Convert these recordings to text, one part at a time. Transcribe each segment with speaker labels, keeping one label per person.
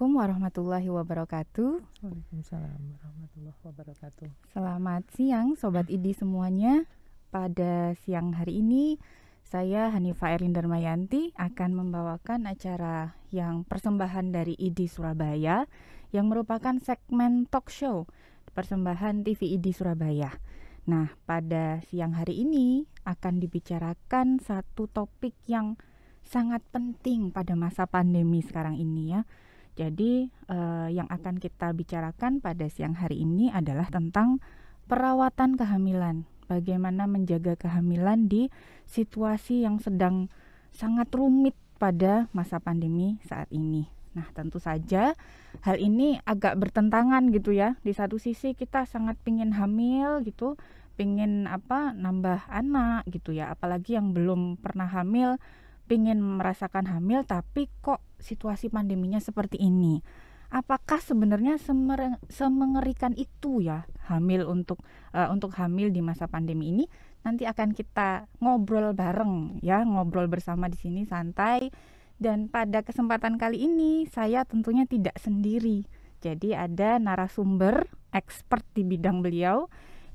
Speaker 1: Assalamualaikum warahmatullahi wabarakatuh. Waalaikumsalam warahmatullahi wabarakatuh. Selamat siang sobat ID semuanya. Pada siang hari ini saya Hanifa Erlin Mayanti akan membawakan acara yang persembahan dari ID Surabaya yang merupakan segmen talk show persembahan TV ID Surabaya. Nah, pada siang hari ini akan dibicarakan satu topik yang sangat penting pada masa pandemi sekarang ini ya jadi eh, yang akan kita bicarakan pada siang hari ini adalah tentang perawatan kehamilan. Bagaimana menjaga kehamilan di situasi yang sedang sangat rumit pada masa pandemi saat ini. Nah, tentu saja hal ini agak bertentangan gitu ya. Di satu sisi kita sangat pingin hamil gitu, pingin apa nambah anak gitu ya, apalagi yang belum pernah hamil pingin merasakan hamil tapi kok situasi pandeminya seperti ini apakah sebenarnya semengerikan itu ya hamil untuk uh, untuk hamil di masa pandemi ini nanti akan kita ngobrol bareng ya ngobrol bersama di sini santai dan pada kesempatan kali ini saya tentunya tidak sendiri jadi ada narasumber expert di bidang beliau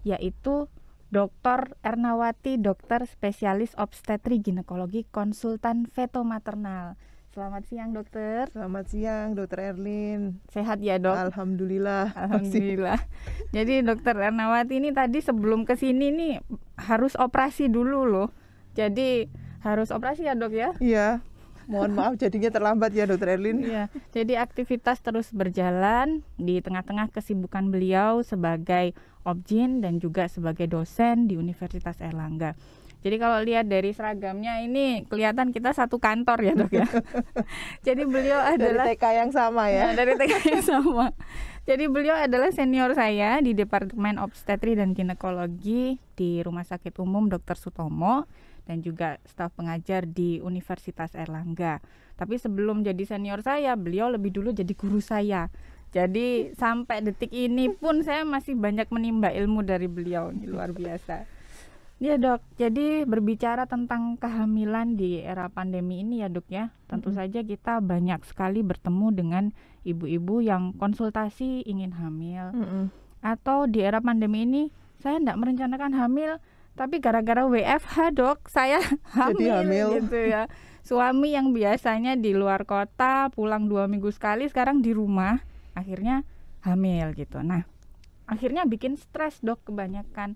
Speaker 1: yaitu Dr. Ernawati, dokter spesialis obstetri ginekologi konsultan veto maternal. Selamat siang dokter. Selamat siang dokter Erlin. Sehat ya dok. Alhamdulillah. Alhamdulillah. Jadi dokter Ernawati ini tadi sebelum kesini nih harus operasi dulu loh. Jadi harus operasi ya dok ya? Iya. Mohon maaf jadinya terlambat ya Dokter Erlin. Iya. Jadi aktivitas terus berjalan di tengah-tengah kesibukan beliau sebagai objin dan juga sebagai dosen di Universitas Erlangga. Jadi kalau lihat dari seragamnya ini kelihatan kita satu kantor ya dok ya. Jadi beliau adalah dari TK
Speaker 2: yang sama ya. Nah, dari TK
Speaker 1: yang sama. Jadi beliau adalah senior saya di Departemen Obstetri dan Ginekologi di Rumah Sakit Umum Dr. Sutomo dan juga staf pengajar di Universitas Erlangga. Tapi sebelum jadi senior saya, beliau lebih dulu jadi guru saya. Jadi sampai detik ini pun saya masih banyak menimba ilmu dari beliau, ini luar biasa. Ya dok, jadi berbicara tentang kehamilan di era pandemi ini ya dok ya, tentu mm -hmm. saja kita banyak sekali bertemu dengan ibu-ibu yang konsultasi ingin hamil, mm -hmm. atau di era pandemi ini saya tidak merencanakan hamil, tapi gara-gara WFH dok, saya hamil, Jadi hamil gitu ya. Suami yang biasanya di luar kota pulang dua minggu sekali, sekarang di rumah, akhirnya hamil gitu. Nah, akhirnya bikin stres dok kebanyakan.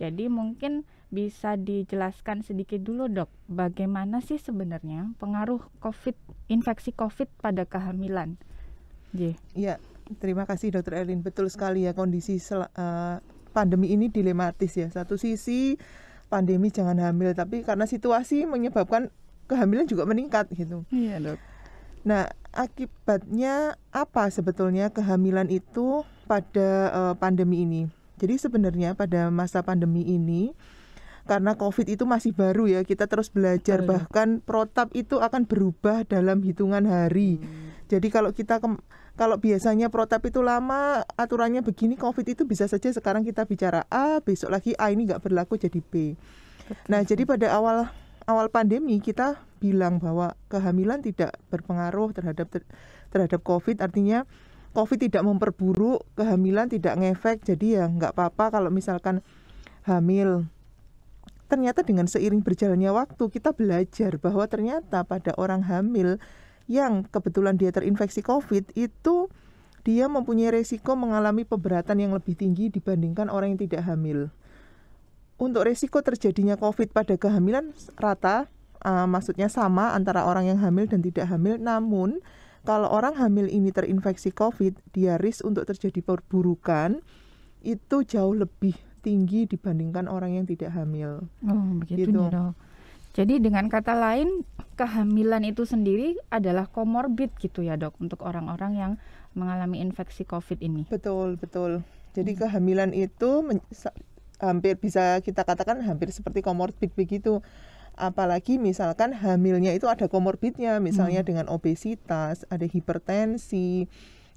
Speaker 1: Jadi mungkin bisa dijelaskan sedikit dulu dok, bagaimana sih sebenarnya pengaruh COVID, infeksi COVID pada kehamilan?
Speaker 2: Iya. Yeah. Terima kasih Dokter Elin, betul sekali ya kondisi uh, pandemi ini dilematis ya. Satu sisi pandemi jangan hamil, tapi karena situasi menyebabkan kehamilan juga meningkat gitu. Iya dok. Nah akibatnya apa sebetulnya kehamilan itu pada uh, pandemi ini? Jadi sebenarnya pada masa pandemi ini karena COVID itu masih baru ya, kita terus belajar. Bahkan protap itu akan berubah dalam hitungan hari. Hmm. Jadi kalau kita kalau biasanya protap itu lama, aturannya begini, COVID itu bisa saja sekarang kita bicara A, besok lagi A ini nggak berlaku jadi B. Nah, jadi pada awal awal pandemi kita bilang bahwa kehamilan tidak berpengaruh terhadap ter, terhadap COVID, artinya COVID tidak memperburuk, kehamilan tidak ngefek, jadi ya nggak apa-apa kalau misalkan hamil. Ternyata dengan seiring berjalannya waktu kita belajar bahwa ternyata pada orang hamil yang kebetulan dia terinfeksi COVID itu dia mempunyai resiko mengalami peberatan yang lebih tinggi dibandingkan orang yang tidak hamil. Untuk resiko terjadinya COVID pada kehamilan rata, uh, maksudnya sama antara orang yang hamil dan tidak hamil, namun kalau orang hamil ini terinfeksi COVID, dia risk untuk terjadi perburukan
Speaker 1: itu jauh lebih tinggi dibandingkan orang yang tidak hamil. Oh, begitu gitu. Jadi dengan kata lain, kehamilan itu sendiri adalah komorbid gitu ya dok untuk orang-orang yang mengalami infeksi COVID ini. Betul betul. Jadi hmm.
Speaker 2: kehamilan itu hampir bisa kita katakan hampir seperti komorbid begitu. Apalagi misalkan hamilnya itu ada komorbidnya, misalnya hmm. dengan obesitas, ada hipertensi,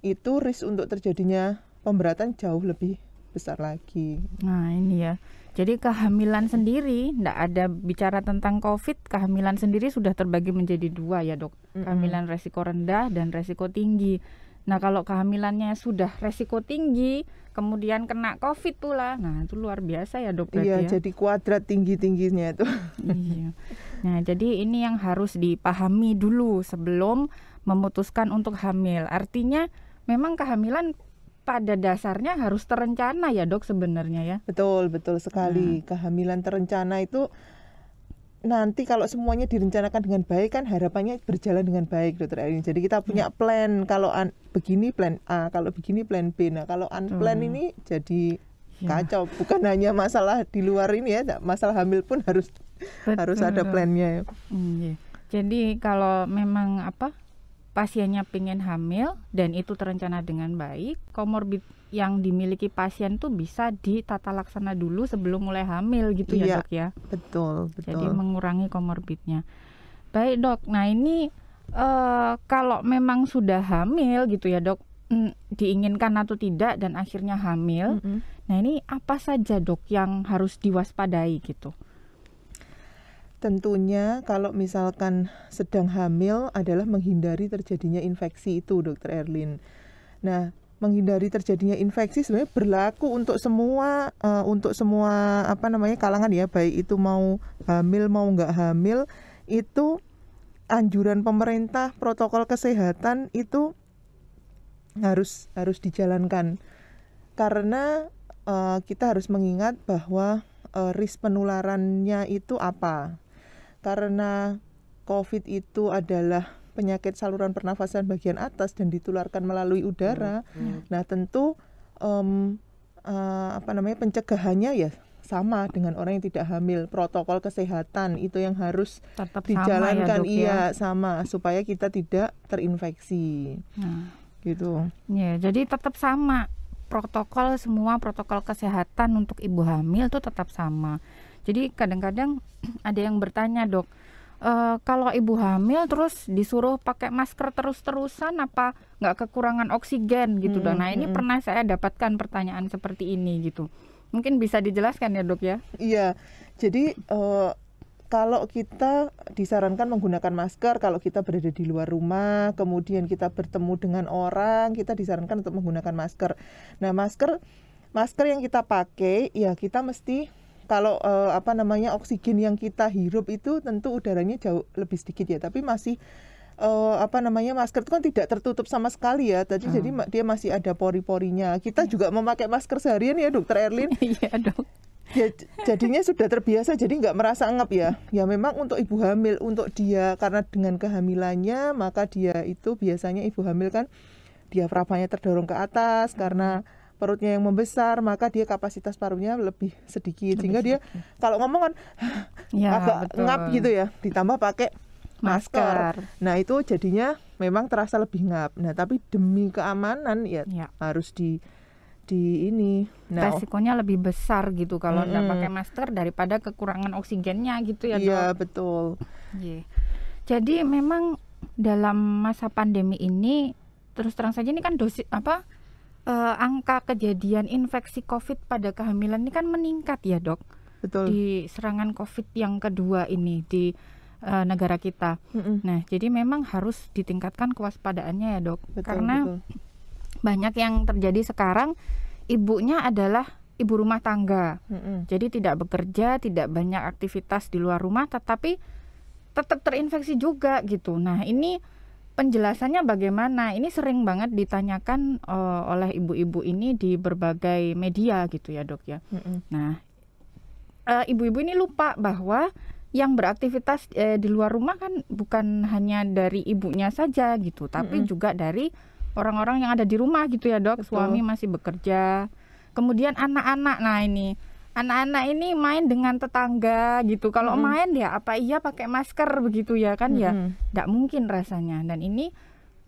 Speaker 2: itu risk untuk terjadinya pemberatan jauh lebih
Speaker 1: besar lagi. Nah ini ya. Jadi kehamilan sendiri, tidak ada bicara tentang COVID, kehamilan sendiri sudah terbagi menjadi dua ya dok. Kehamilan mm -hmm. resiko rendah dan resiko tinggi. Nah kalau kehamilannya sudah resiko tinggi, kemudian kena COVID pula, nah itu luar biasa ya dok. Iya, ya. jadi
Speaker 2: kuadrat tinggi tingginya
Speaker 1: itu. iya. Nah jadi ini yang harus dipahami dulu sebelum memutuskan untuk hamil. Artinya memang kehamilan pada dasarnya harus terencana ya dok sebenarnya ya. Betul, betul sekali. Hmm. Kehamilan terencana itu
Speaker 2: nanti kalau semuanya direncanakan dengan baik kan harapannya berjalan dengan baik dokter Erin. Jadi kita hmm. punya hmm. plan kalau an begini plan A, kalau begini plan B. Nah, kalau an hmm. ini jadi ya. kacau. Bukan hanya masalah di luar ini ya, masalah hamil pun harus Betul. harus ada plannya ya. Hmm, iya.
Speaker 1: Jadi kalau memang apa pasiennya pengen hamil dan itu terencana dengan baik, komorbid yang dimiliki pasien tuh bisa ditata laksana dulu sebelum mulai hamil gitu ya, iya, ya dok ya. Betul, betul. Jadi mengurangi komorbidnya. Baik dok, nah ini uh, kalau memang sudah hamil gitu ya dok, mm, diinginkan atau tidak dan akhirnya hamil. Mm -hmm. Nah ini apa saja dok yang harus diwaspadai gitu?
Speaker 2: tentunya kalau misalkan sedang hamil adalah menghindari terjadinya infeksi itu dokter Erlin. Nah, menghindari terjadinya infeksi sebenarnya berlaku untuk semua uh, untuk semua apa namanya kalangan ya baik itu mau hamil mau nggak hamil itu anjuran pemerintah protokol kesehatan itu harus harus dijalankan karena uh, kita harus mengingat bahwa uh, risk penularannya itu apa karena COVID itu adalah penyakit saluran pernafasan bagian atas dan ditularkan melalui udara. Hmm. hmm. Nah, tentu um, uh, apa namanya pencegahannya ya sama dengan orang yang tidak hamil. Protokol kesehatan itu yang harus Tetap ya, dijalankan ya, iya ya. sama supaya kita tidak terinfeksi. Hmm. Gitu.
Speaker 1: Ya, jadi tetap sama protokol semua protokol kesehatan untuk ibu hamil itu tetap sama. Jadi kadang-kadang ada yang bertanya dok, e, kalau ibu hamil terus disuruh pakai masker terus-terusan apa nggak kekurangan oksigen gitu hmm, dok? Nah ini hmm. pernah saya dapatkan pertanyaan seperti ini gitu. Mungkin bisa dijelaskan ya dok ya?
Speaker 2: Iya, jadi uh, kalau kita disarankan menggunakan masker kalau kita berada di luar rumah, kemudian kita bertemu dengan orang, kita disarankan untuk menggunakan masker. Nah, masker masker yang kita pakai ya kita mesti kalau eh, apa namanya oksigen yang kita hirup itu tentu udaranya jauh lebih sedikit ya, tapi masih uh, apa namanya masker itu kan tidak tertutup sama sekali ya. Tadi hmm. jadi dia masih ada pori-porinya. Kita hmm. juga memakai masker seharian ya, Dokter Erlin. Iya dok. Ya, jadinya sudah terbiasa, jadi nggak merasa ngap ya. Ya memang untuk ibu hamil, untuk dia karena dengan kehamilannya maka dia itu biasanya ibu hamil kan diafragmanya terdorong ke atas karena hmm perutnya yang membesar maka dia kapasitas parunya lebih sedikit lebih sehingga sedikit. dia kalau ngomong kan ya, agak betul. ngap gitu ya ditambah pakai masker. masker. Nah itu jadinya memang terasa lebih ngap. Nah tapi demi keamanan ya, ya. harus di di ini nah, resikonya
Speaker 1: lebih besar gitu kalau nggak mm -hmm. pakai masker daripada kekurangan oksigennya gitu ya Iya
Speaker 2: betul. Yeah.
Speaker 1: Jadi memang dalam masa pandemi ini terus terang saja ini kan dosis apa uh, angka kejadian infeksi COVID pada kehamilan ini kan meningkat ya dok. Betul. Di serangan COVID yang kedua ini di uh, negara kita. Mm-mm. Nah, jadi memang harus ditingkatkan kewaspadaannya ya dok, betul, karena betul. banyak yang terjadi sekarang ibunya adalah ibu rumah tangga, Mm-mm. jadi tidak bekerja, tidak banyak aktivitas di luar rumah, tetapi tetap terinfeksi juga gitu. Nah, ini penjelasannya bagaimana? Ini sering banget ditanyakan uh, oleh ibu-ibu ini di berbagai media gitu ya dok ya. Mm -hmm. Nah, ibu eh, ibu-ibu ini lupa bahwa yang beraktivitas eh, di luar rumah kan bukan hanya dari ibunya saja gitu, tapi mm -hmm. juga dari orang-orang yang ada di rumah gitu ya dok. Betul. Suami masih bekerja, kemudian anak-anak. Nah ini anak-anak ini main dengan tetangga gitu. Kalau mm -hmm. main ya apa iya pakai masker begitu ya kan mm -hmm. ya. Tidak mungkin rasanya. Dan ini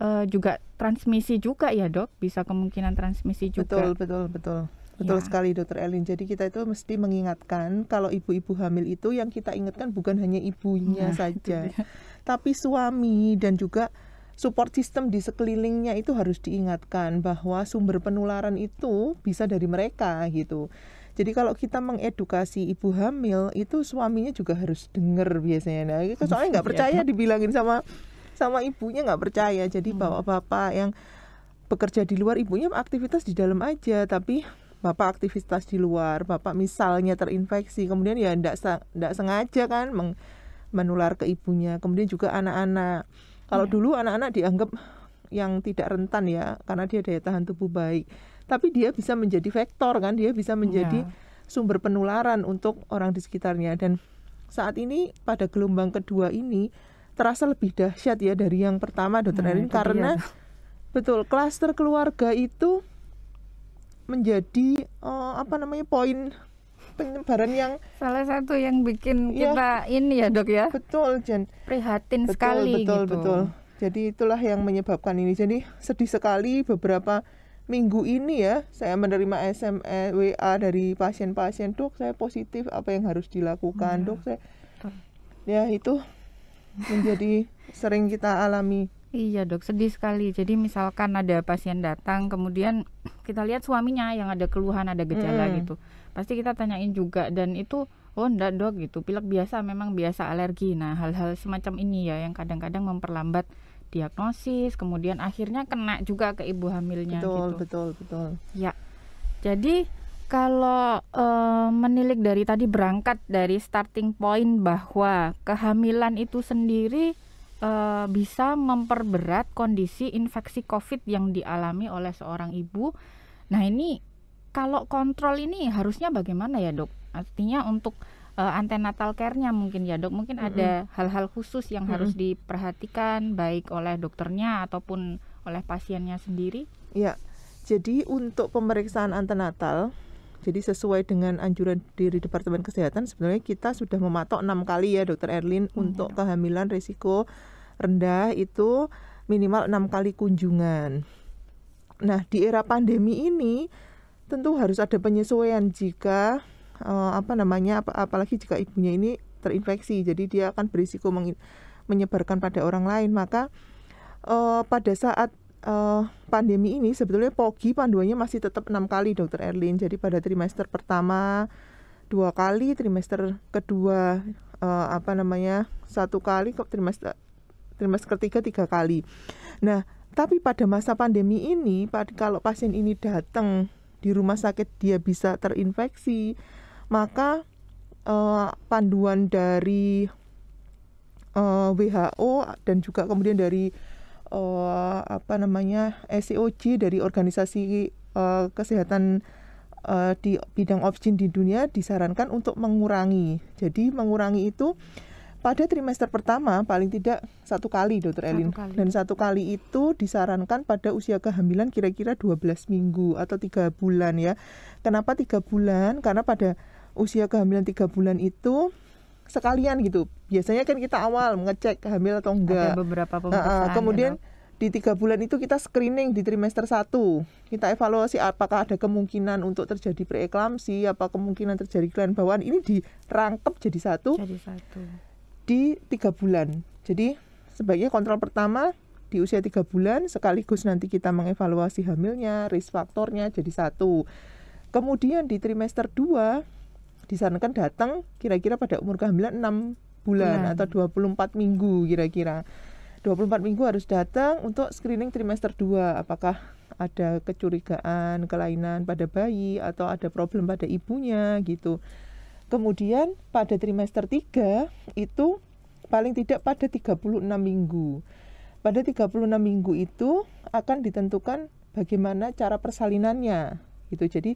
Speaker 1: uh, juga transmisi juga ya dok. Bisa kemungkinan transmisi juga. Betul betul betul. Betul ya.
Speaker 2: sekali dokter Elin. Jadi kita itu mesti mengingatkan kalau ibu-ibu hamil itu yang kita ingatkan bukan hanya ibunya nah, saja, ya. tapi suami dan juga support system di sekelilingnya itu harus diingatkan bahwa sumber penularan itu bisa dari mereka gitu. Jadi kalau kita mengedukasi ibu hamil itu suaminya juga harus dengar biasanya. Nah, itu hmm, soalnya nggak iya. percaya dibilangin sama sama ibunya nggak percaya. Jadi hmm. bapak-bapak yang bekerja di luar ibunya aktivitas di dalam aja, tapi bapak aktivitas di luar, bapak misalnya terinfeksi, kemudian ya ndak ndak sengaja kan meng, menular ke ibunya. Kemudian juga anak-anak. Kalau ya. dulu anak-anak dianggap yang tidak rentan ya karena dia daya tahan tubuh baik tapi dia bisa menjadi vektor kan dia bisa menjadi yeah. sumber penularan untuk orang di sekitarnya dan saat ini pada gelombang kedua ini terasa lebih dahsyat ya dari yang pertama dokter nah, Erin karena iya. betul klaster keluarga itu menjadi uh, apa namanya poin penyebaran yang
Speaker 1: salah satu yang bikin ya, kita ini ya
Speaker 2: dok ya betul Jen prihatin betul, sekali betul gitu. betul jadi itulah yang menyebabkan ini jadi sedih sekali beberapa minggu ini ya saya menerima SMS WA dari pasien-pasien dok saya positif apa yang harus dilakukan ya. dok saya
Speaker 1: ya itu menjadi sering kita alami Iya dok, sedih sekali. Jadi misalkan ada pasien datang, kemudian kita lihat suaminya yang ada keluhan, ada gejala hmm. gitu. Pasti kita tanyain juga dan itu oh enggak dok gitu. Pilek biasa memang biasa alergi. Nah hal-hal semacam ini ya yang kadang-kadang memperlambat diagnosis kemudian akhirnya kena juga ke ibu hamilnya betul gitu. betul betul ya jadi kalau e, menilik dari tadi berangkat dari starting point bahwa kehamilan itu sendiri e, bisa memperberat kondisi infeksi COVID yang dialami oleh seorang ibu. Nah ini kalau kontrol ini harusnya bagaimana ya dok? Artinya untuk uh, eh, antenatal care-nya mungkin ya dok mungkin mm-hmm. ada hal-hal khusus yang mm-hmm. harus diperhatikan baik oleh dokternya ataupun oleh pasiennya sendiri
Speaker 2: ya jadi untuk pemeriksaan antenatal jadi sesuai dengan anjuran dari Departemen Kesehatan sebenarnya kita sudah mematok enam kali ya Dokter Erlin hmm, untuk kehamilan risiko rendah itu minimal enam kali kunjungan. Nah di era pandemi ini tentu harus ada penyesuaian jika uh, apa namanya ap apalagi jika ibunya ini terinfeksi jadi dia akan berisiko menyebarkan pada orang lain maka uh, pada saat uh, pandemi ini sebetulnya pogi panduannya masih tetap enam kali dokter Erlin jadi pada trimester pertama dua kali trimester kedua uh, apa namanya satu kali ke trimester trimester ketiga tiga kali nah tapi pada masa pandemi ini kalau pasien ini datang di rumah sakit dia bisa terinfeksi maka uh, panduan dari uh, eh, WHO dan juga kemudian dari uh, apa namanya SCOG e dari organisasi uh, kesehatan uh, di bidang opsin di dunia disarankan untuk mengurangi. Jadi mengurangi itu pada trimester pertama paling tidak satu kali dokter Elin satu kali. dan satu kali itu disarankan pada usia kehamilan kira-kira 12 minggu atau tiga bulan ya. Kenapa tiga bulan? Karena pada usia kehamilan tiga bulan itu sekalian gitu. Biasanya kan kita awal mengecek hamil atau enggak. Ada beberapa pemeriksaan. Uh, kemudian ya, di tiga bulan itu kita screening di trimester satu kita evaluasi apakah ada kemungkinan untuk terjadi preeklamsi apa kemungkinan terjadi kelainan bawaan ini dirangkep jadi satu jadi satu di tiga bulan jadi sebaiknya kontrol pertama di usia tiga bulan sekaligus nanti kita mengevaluasi hamilnya risk faktornya jadi satu kemudian di trimester dua disarankan datang kira-kira pada umur kehamilan 6 bulan hmm. atau 24 minggu kira-kira. 24 minggu harus datang untuk screening trimester 2 apakah ada kecurigaan kelainan pada bayi atau ada problem pada ibunya gitu. Kemudian pada trimester 3 itu paling tidak pada 36 minggu. Pada 36 minggu itu akan ditentukan bagaimana cara persalinannya gitu. Jadi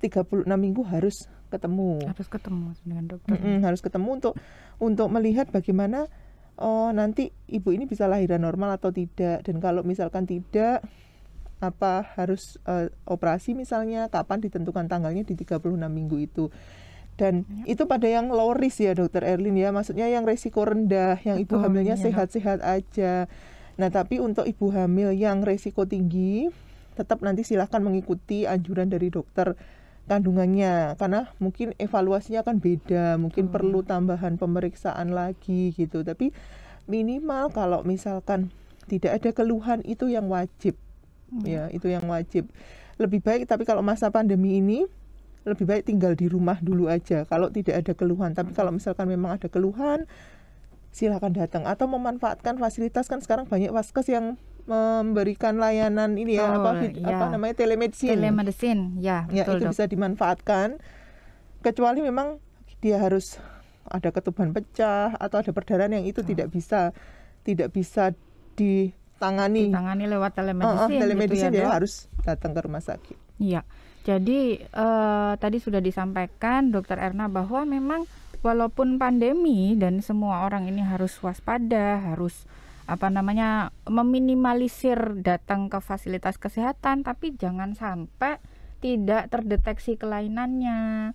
Speaker 2: 36 minggu harus ketemu. Harus ketemu dengan dokter. Mm -mm, harus ketemu untuk untuk melihat bagaimana oh nanti ibu ini bisa lahiran normal atau tidak dan kalau misalkan tidak apa harus uh, operasi misalnya kapan ditentukan tanggalnya di 36 minggu itu. Dan ya. itu pada yang low risk ya dokter Erlin ya, maksudnya yang resiko rendah, yang Betul, ibu hamilnya iya. sehat-sehat ya. aja. Nah tapi untuk ibu hamil yang resiko tinggi, tetap nanti silahkan mengikuti anjuran dari dokter kandungannya karena mungkin evaluasinya akan beda mungkin hmm. perlu tambahan pemeriksaan lagi gitu tapi minimal kalau misalkan tidak ada keluhan itu yang wajib hmm. ya itu yang wajib lebih baik tapi kalau masa pandemi ini lebih baik tinggal di rumah dulu aja kalau tidak ada keluhan tapi kalau misalkan memang ada keluhan silahkan datang atau memanfaatkan fasilitas kan sekarang banyak vaskes yang memberikan layanan ini ya oh, apa ya. apa namanya
Speaker 1: telemedicine. Telemedicine,
Speaker 2: ya, ya betul. Ya itu dok. bisa dimanfaatkan kecuali memang dia harus ada ketuban pecah atau ada perdarahan yang itu oh. tidak bisa tidak bisa ditangani. Ditangani lewat telemedicine. Oh, oh, telemedicine gitu ya, dia ya, harus datang ke rumah sakit.
Speaker 1: Iya. Jadi uh, tadi sudah disampaikan Dokter Erna bahwa memang walaupun pandemi dan semua orang ini harus waspada, harus apa namanya meminimalisir datang ke fasilitas kesehatan tapi jangan sampai tidak terdeteksi kelainannya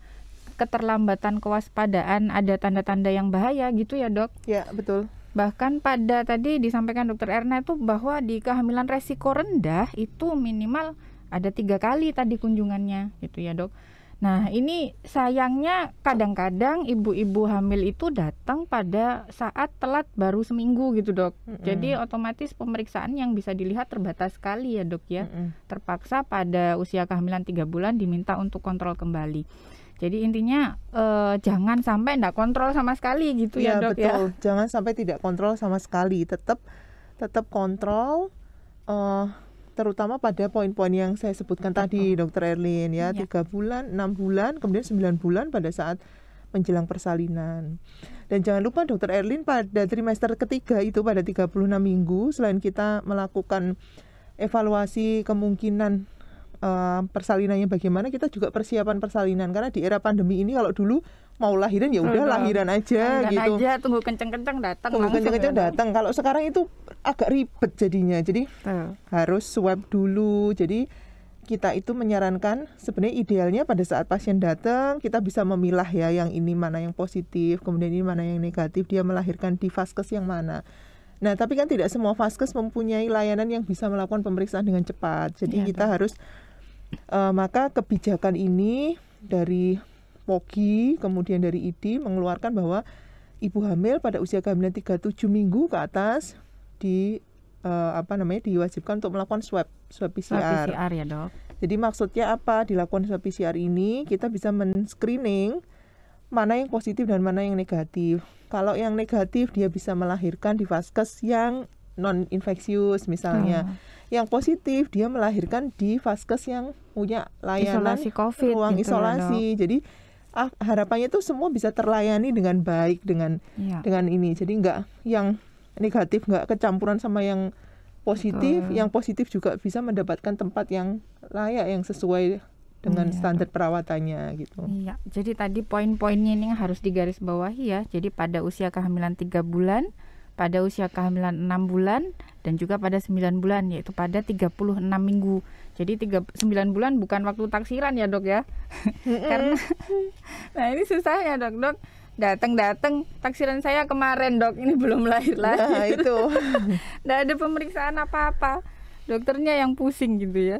Speaker 1: keterlambatan kewaspadaan ada tanda-tanda yang bahaya gitu ya dok ya betul bahkan pada tadi disampaikan dokter Erna itu bahwa di kehamilan resiko rendah itu minimal ada tiga kali tadi kunjungannya gitu ya dok Nah, ini sayangnya kadang-kadang ibu-ibu hamil itu datang pada saat telat baru seminggu gitu, Dok. Mm -hmm. Jadi otomatis pemeriksaan yang bisa dilihat terbatas sekali ya, Dok ya. Mm -hmm. Terpaksa pada usia kehamilan 3 bulan diminta untuk kontrol kembali. Jadi intinya eh, jangan sampai tidak kontrol sama sekali gitu ya, iya, ya dok betul.
Speaker 2: ya. Jangan sampai tidak kontrol sama sekali. Tetap tetap kontrol. Uh, terutama pada poin-poin yang saya sebutkan tadi dokter Erlin ya iya. tiga bulan enam bulan kemudian sembilan bulan pada saat menjelang persalinan dan jangan lupa dokter Erlin pada trimester ketiga itu pada 36 minggu selain kita melakukan evaluasi kemungkinan Eh, persalinannya bagaimana kita juga persiapan persalinan karena di era pandemi ini kalau dulu mau lahiran ya udah lahiran aja lahiran gitu aja
Speaker 1: tunggu kenceng-kenceng datang tunggu kenceng-kenceng gitu. datang
Speaker 2: kalau sekarang itu agak ribet jadinya jadi Tuh. harus swab dulu jadi kita itu menyarankan sebenarnya idealnya pada saat pasien datang kita bisa memilah ya yang ini mana yang positif kemudian ini mana yang negatif dia melahirkan di vaskes yang mana Nah, tapi kan tidak semua vaskes mempunyai layanan yang bisa melakukan pemeriksaan dengan cepat. Jadi ya, kita betul. harus Uh, maka kebijakan ini dari Pogi kemudian dari ID mengeluarkan bahwa ibu hamil pada usia kehamilan 37 minggu ke atas di uh, apa namanya diwajibkan untuk melakukan swab swab PCR. PCR ya, Dok. Jadi maksudnya apa? Dilakukan swab PCR ini kita bisa men-screening mana yang positif dan mana yang negatif. Kalau yang negatif dia bisa melahirkan di vaskes yang non infeksius misalnya. Hmm yang positif dia melahirkan di vaskes yang punya layanan isolasi COVID, ruang gitu isolasi. Ya, Jadi ah, harapannya itu semua bisa terlayani dengan baik dengan ya. dengan ini. Jadi nggak yang negatif nggak kecampuran sama yang positif, Betul. yang positif juga bisa mendapatkan tempat yang layak yang sesuai
Speaker 1: dengan iya. standar
Speaker 2: perawatannya
Speaker 1: gitu. Iya. Jadi tadi poin-poinnya ini harus digarisbawahi ya. Jadi pada usia kehamilan tiga bulan pada usia kehamilan 6 bulan dan juga pada 9 bulan yaitu pada 36 minggu. Jadi 3, 9 bulan bukan waktu taksiran ya, Dok ya. Karena Nah, ini susah ya, Dok, Dok. Datang-datang taksiran saya kemarin, Dok. Ini belum lahir nah, lah itu. Enggak ada pemeriksaan apa-apa. Dokternya yang pusing gitu ya.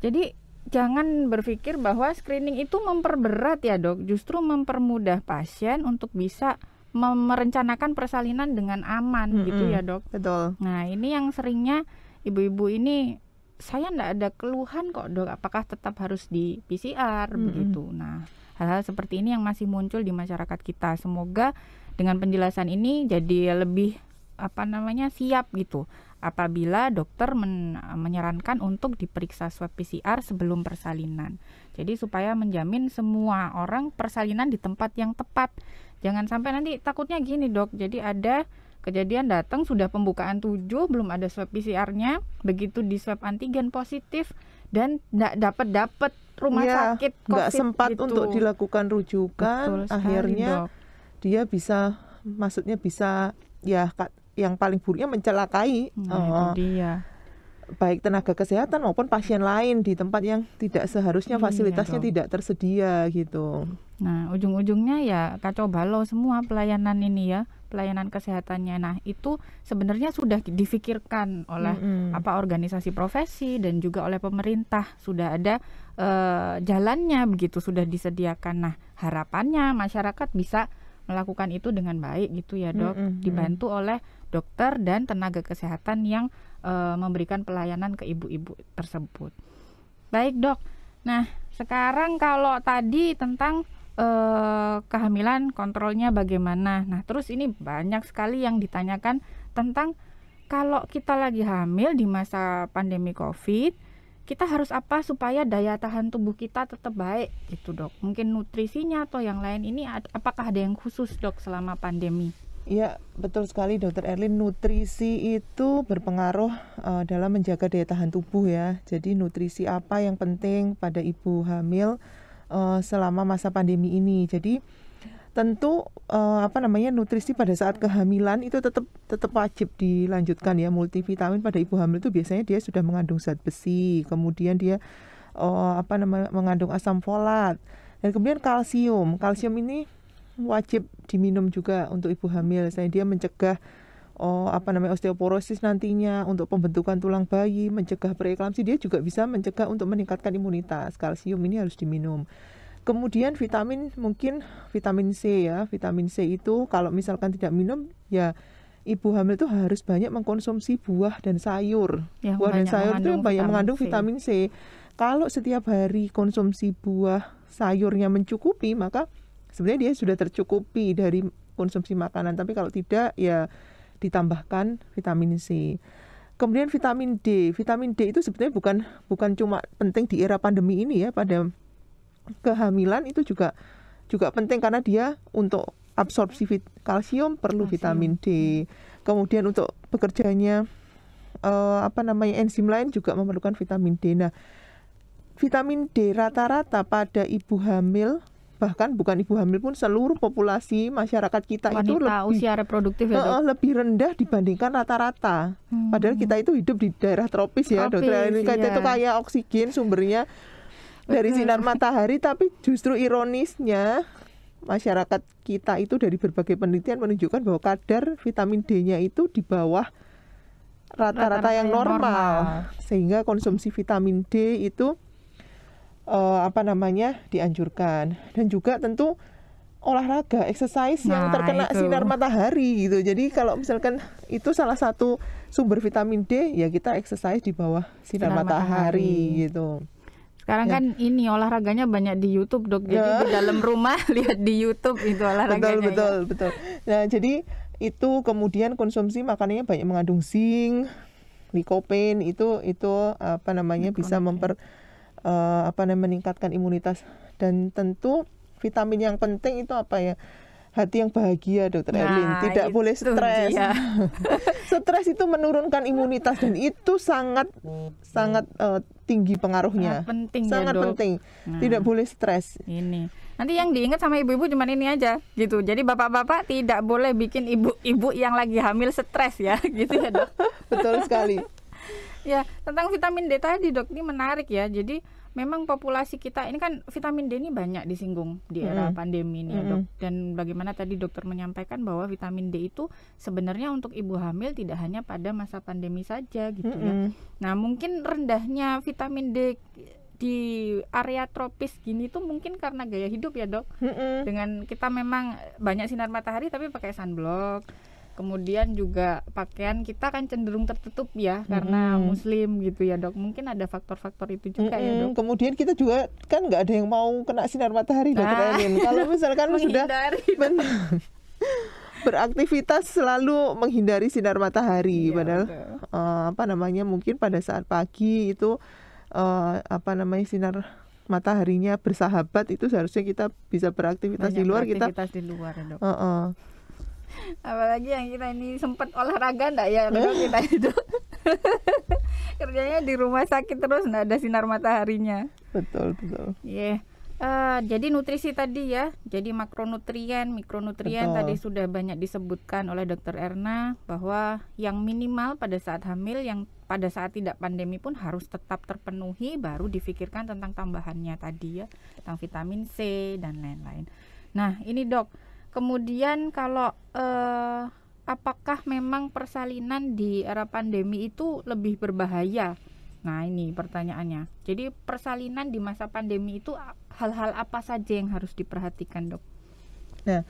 Speaker 1: Jadi jangan berpikir bahwa screening itu memperberat ya, Dok. Justru mempermudah pasien untuk bisa merencanakan persalinan dengan aman mm -hmm. gitu ya dok. Betul. Nah ini yang seringnya ibu-ibu ini saya tidak ada keluhan kok dok. Apakah tetap harus di PCR mm -hmm. begitu? Nah hal-hal seperti ini yang masih muncul di masyarakat kita. Semoga dengan penjelasan ini jadi lebih apa namanya siap gitu apabila dokter men menyarankan untuk diperiksa swab PCR sebelum persalinan. Jadi supaya menjamin semua orang persalinan di tempat yang tepat. Jangan sampai nanti takutnya gini dok, jadi ada kejadian datang sudah pembukaan 7 belum ada swab PCR-nya, begitu di swab antigen positif dan tidak dapat dapat rumah ya, sakit COVID gak sempat gitu. untuk
Speaker 2: dilakukan rujukan, Betul akhirnya dok. dia bisa maksudnya bisa ya yang paling buruknya mencelakai. Nah, oh. itu dia baik tenaga kesehatan maupun pasien lain di tempat yang tidak seharusnya iya, fasilitasnya iya tidak tersedia gitu.
Speaker 1: Nah, ujung-ujungnya ya kacau balau semua pelayanan ini ya, pelayanan kesehatannya. Nah, itu sebenarnya sudah difikirkan oleh mm -hmm. apa organisasi profesi dan juga oleh pemerintah sudah ada e, jalannya begitu sudah disediakan. Nah, harapannya masyarakat bisa melakukan itu dengan baik gitu ya, Dok, mm -hmm. dibantu oleh dokter dan tenaga kesehatan yang uh, memberikan pelayanan ke ibu-ibu tersebut. Baik dok. Nah sekarang kalau tadi tentang uh, kehamilan kontrolnya bagaimana? Nah terus ini banyak sekali yang ditanyakan tentang kalau kita lagi hamil di masa pandemi COVID, kita harus apa supaya daya tahan tubuh kita tetap baik gitu dok? Mungkin nutrisinya atau yang lain ini apakah ada yang khusus dok selama pandemi? Iya,
Speaker 2: betul sekali Dokter Erlin. Nutrisi itu berpengaruh uh, dalam menjaga daya tahan tubuh ya. Jadi nutrisi apa yang penting pada ibu hamil uh, selama masa pandemi ini. Jadi tentu uh, apa namanya nutrisi pada saat kehamilan itu tetap tetap wajib dilanjutkan ya. Multivitamin pada ibu hamil itu biasanya dia sudah mengandung zat besi, kemudian dia uh, apa namanya mengandung asam folat dan kemudian kalsium. Kalsium ini wajib diminum juga untuk ibu hamil. Saya dia mencegah oh apa namanya osteoporosis nantinya untuk pembentukan tulang bayi, mencegah preeklamsi dia juga bisa mencegah untuk meningkatkan imunitas. Kalsium ini harus diminum. Kemudian vitamin mungkin vitamin C ya. Vitamin C itu kalau misalkan tidak minum ya ibu hamil itu harus banyak mengkonsumsi buah dan sayur. Ya, buah dan sayur itu banyak mengandung vitamin C. vitamin C. Kalau setiap hari konsumsi buah sayurnya mencukupi, maka sebenarnya dia sudah tercukupi dari konsumsi makanan tapi kalau tidak ya ditambahkan vitamin C kemudian vitamin D vitamin D itu sebenarnya bukan bukan cuma penting di era pandemi ini ya pada kehamilan itu juga juga penting karena dia untuk absorpsi kalsium perlu kalsium. vitamin D kemudian untuk bekerjanya uh, apa namanya enzim lain juga memerlukan vitamin D nah vitamin D rata-rata pada ibu hamil bahkan bukan ibu hamil pun seluruh populasi masyarakat kita Wanita, itu lebih usia
Speaker 1: reproduktif ya, uh,
Speaker 2: lebih rendah dibandingkan rata-rata. Hmm. Padahal kita itu hidup di daerah tropis, ya, tropis ya, dokter. Ini iya. itu kayak oksigen sumbernya dari sinar matahari, tapi justru ironisnya masyarakat kita itu dari berbagai penelitian menunjukkan bahwa kadar vitamin D-nya itu di bawah rata-rata yang, yang normal. normal sehingga konsumsi vitamin D itu uh, apa namanya dianjurkan dan juga tentu olahraga, exercise yang nah, terkena itu. sinar matahari gitu. Jadi kalau misalkan itu salah satu sumber vitamin D, ya kita exercise di bawah sinar, sinar matahari. matahari gitu.
Speaker 1: Sekarang ya. kan ini olahraganya banyak di YouTube, Dok. Jadi ya. di dalam rumah lihat di YouTube itu olahraganya. Ya. Betul, betul, ya. betul. Nah, jadi
Speaker 2: itu kemudian konsumsi makanannya banyak mengandung zinc, likopen itu itu apa namanya likopen. bisa memper uh, apa namanya meningkatkan imunitas dan tentu vitamin yang penting itu apa ya hati yang bahagia dokter nah, Elin tidak boleh stres stres itu menurunkan imunitas dan itu sangat
Speaker 1: sangat uh, tinggi pengaruhnya sangat penting ya, sangat ya, penting nah, tidak boleh stres ini nanti yang diingat sama ibu-ibu cuma ini aja gitu jadi bapak-bapak tidak boleh bikin ibu-ibu yang lagi hamil stres ya gitu ya dok betul sekali ya tentang vitamin D tadi dok ini menarik ya jadi memang populasi kita ini kan vitamin D ini banyak disinggung di era mm. pandemi ini ya dok dan bagaimana tadi dokter menyampaikan bahwa vitamin D itu sebenarnya untuk ibu hamil tidak hanya pada masa pandemi saja gitu mm. ya nah mungkin rendahnya vitamin D di area tropis gini tuh mungkin karena gaya hidup ya dok mm dengan kita memang banyak sinar matahari tapi pakai sunblock kemudian juga pakaian kita kan cenderung tertutup ya hmm. karena muslim gitu ya dok mungkin ada faktor-faktor itu juga hmm. ya dok kemudian kita juga
Speaker 2: kan nggak ada yang mau kena sinar matahari nah. dok kalau misalkan sudah beraktivitas selalu menghindari sinar matahari iya, padahal uh, apa namanya mungkin pada saat pagi itu uh, apa namanya sinar mataharinya bersahabat itu seharusnya kita bisa beraktivitas di luar kita
Speaker 1: di luar ya, dok. Uh -uh apalagi yang kita ini sempat olahraga ndak ya kalau eh? kita itu kerjanya di rumah sakit terus ndak ada sinar mataharinya betul betul iya yeah. Uh, jadi nutrisi tadi ya, jadi makronutrien, mikronutrien Betul. tadi sudah banyak disebutkan oleh Dokter Erna bahwa yang minimal pada saat hamil, yang pada saat tidak pandemi pun harus tetap terpenuhi, baru difikirkan tentang tambahannya tadi ya, tentang vitamin C dan lain-lain. Nah ini dok, kemudian kalau eh, apakah memang persalinan di era pandemi itu lebih berbahaya? Nah, ini pertanyaannya. Jadi persalinan di masa pandemi itu hal-hal apa saja yang harus diperhatikan, Dok?
Speaker 2: Nah,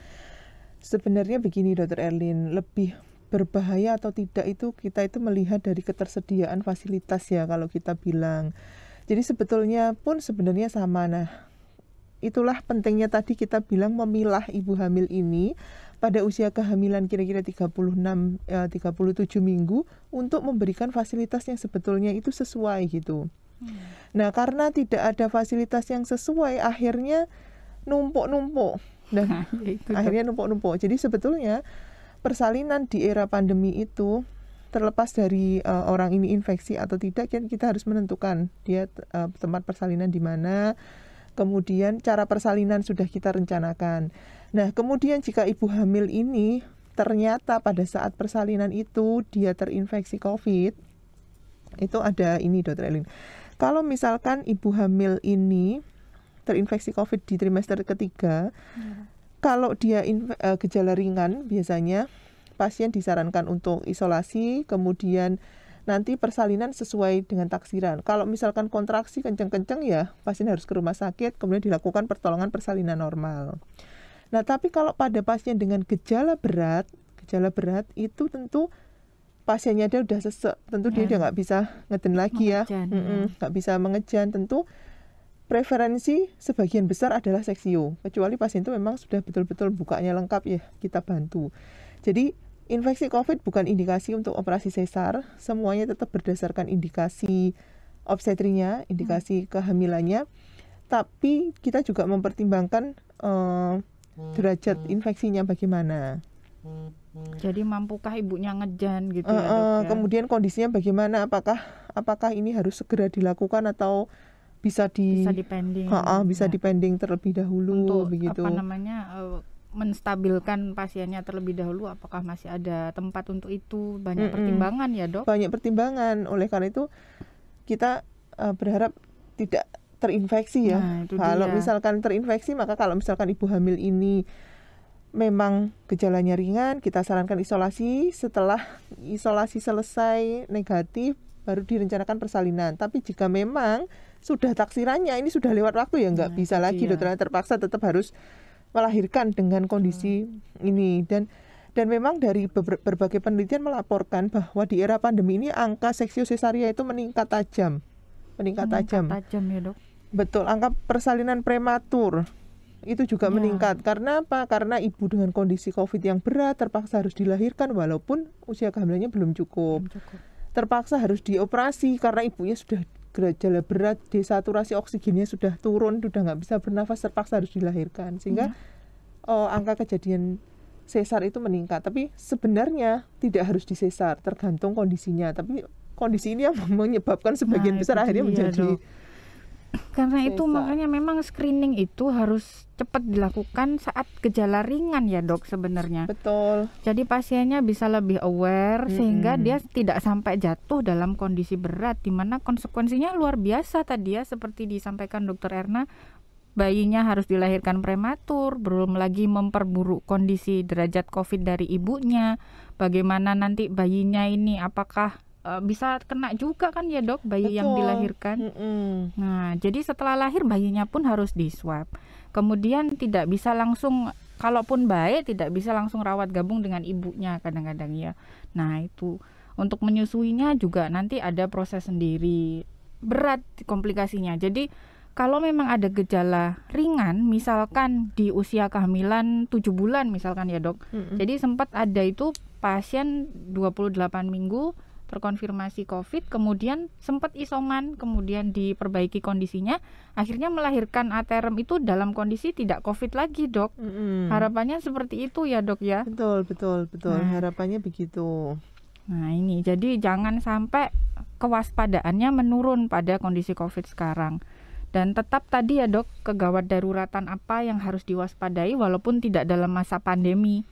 Speaker 2: sebenarnya begini, Dokter Erlin, lebih berbahaya atau tidak itu kita itu melihat dari ketersediaan fasilitas ya kalau kita bilang. Jadi sebetulnya pun sebenarnya sama nah itulah pentingnya tadi kita bilang memilah ibu hamil ini pada usia kehamilan kira-kira 36 eh, 37 minggu untuk memberikan fasilitas yang sebetulnya itu sesuai gitu. Hmm. Nah, karena tidak ada fasilitas yang sesuai akhirnya numpuk-numpuk. Nah, ya, akhirnya numpuk-numpuk. Jadi sebetulnya persalinan di era pandemi itu terlepas dari uh, orang ini infeksi atau tidak kan kita harus menentukan dia uh, tempat persalinan di mana kemudian cara persalinan sudah kita rencanakan. Nah, kemudian jika ibu hamil ini ternyata pada saat persalinan itu dia terinfeksi COVID, itu ada ini dokter Elin. Kalau misalkan ibu hamil ini terinfeksi COVID di trimester ketiga, ya. kalau dia eh, gejala ringan biasanya pasien disarankan untuk isolasi, kemudian nanti persalinan sesuai dengan taksiran. Kalau misalkan kontraksi kenceng-kenceng ya, pasien harus ke rumah sakit, kemudian dilakukan pertolongan persalinan normal. Nah, tapi kalau pada pasien dengan gejala berat, gejala berat itu tentu pasiennya dia udah sesek, tentu ya. dia udah nggak bisa ngeden lagi ya, ya. nggak bisa mengejan, tentu preferensi sebagian besar adalah seksio, kecuali pasien itu memang sudah betul-betul bukanya lengkap ya kita bantu. Jadi Infeksi COVID bukan indikasi untuk operasi sesar, semuanya tetap berdasarkan indikasi obstetrinya, indikasi hmm. kehamilannya, tapi kita juga mempertimbangkan uh, derajat hmm. infeksinya bagaimana. Jadi mampukah ibunya
Speaker 1: ngejan gitu uh, ya dok? Ya? Kemudian
Speaker 2: kondisinya bagaimana? Apakah apakah ini harus segera dilakukan atau bisa di bisa
Speaker 1: dipending? Uh, uh, bisa ya.
Speaker 2: dipending terlebih dahulu Untuk begitu. Apa
Speaker 1: namanya? Uh, menstabilkan pasiennya terlebih dahulu apakah masih ada tempat untuk itu banyak mm -hmm. pertimbangan ya dok
Speaker 2: banyak pertimbangan oleh karena itu kita uh, berharap tidak terinfeksi ya nah, kalau dia. misalkan terinfeksi maka kalau misalkan ibu hamil ini memang gejalanya ringan kita sarankan isolasi setelah isolasi selesai negatif baru direncanakan persalinan tapi jika memang sudah taksirannya ini sudah lewat waktu ya nggak nah, bisa lagi iya. dokter terpaksa tetap harus melahirkan dengan kondisi hmm. ini dan dan memang dari berbagai penelitian melaporkan bahwa di era pandemi ini angka seksio cesaria itu meningkat tajam. Meningkat, meningkat tajam. tajam ya, Dok. Betul, angka persalinan prematur itu juga ya. meningkat. Karena apa? Karena ibu dengan kondisi Covid yang berat terpaksa harus dilahirkan walaupun usia kehamilannya belum cukup. Belum cukup. Terpaksa harus dioperasi karena ibunya sudah gejala berat desaturasi oksigennya sudah turun sudah nggak bisa bernafas terpaksa harus dilahirkan sehingga hmm. oh, angka kejadian sesar itu meningkat tapi sebenarnya tidak harus disesar tergantung kondisinya tapi kondisi ini yang menyebabkan sebagian nah, besar akhirnya menjadi dong
Speaker 1: karena itu Bisa. makanya memang screening itu harus cepat dilakukan saat gejala ringan ya dok sebenarnya. Betul. Jadi pasiennya bisa lebih aware hmm. sehingga dia tidak sampai jatuh dalam kondisi berat di mana konsekuensinya luar biasa tadi ya seperti disampaikan dokter Erna bayinya harus dilahirkan prematur, belum lagi memperburuk kondisi derajat COVID dari ibunya. Bagaimana nanti bayinya ini apakah Eh, bisa kena juga kan ya dok bayi Betul. yang dilahirkan. Mm -mm. Nah jadi setelah lahir bayinya pun harus di swab. Kemudian tidak bisa langsung kalaupun baik tidak bisa langsung rawat gabung dengan ibunya kadang-kadang ya. Nah itu untuk menyusuinya juga nanti ada proses sendiri berat komplikasinya. Jadi kalau memang ada gejala ringan, misalkan di usia kehamilan 7 bulan misalkan ya dok, mm -hmm. jadi sempat ada itu pasien 28 minggu terkonfirmasi COVID, kemudian sempat isoman, kemudian diperbaiki kondisinya, akhirnya melahirkan aterem itu dalam kondisi tidak COVID lagi, dok. Mm-hmm. Harapannya seperti itu ya, dok ya. Betul, betul, betul. Nah. Harapannya begitu. Nah ini, jadi jangan sampai kewaspadaannya menurun pada kondisi COVID sekarang. Dan tetap tadi ya dok, kegawat daruratan apa yang harus diwaspadai walaupun tidak dalam masa pandemi.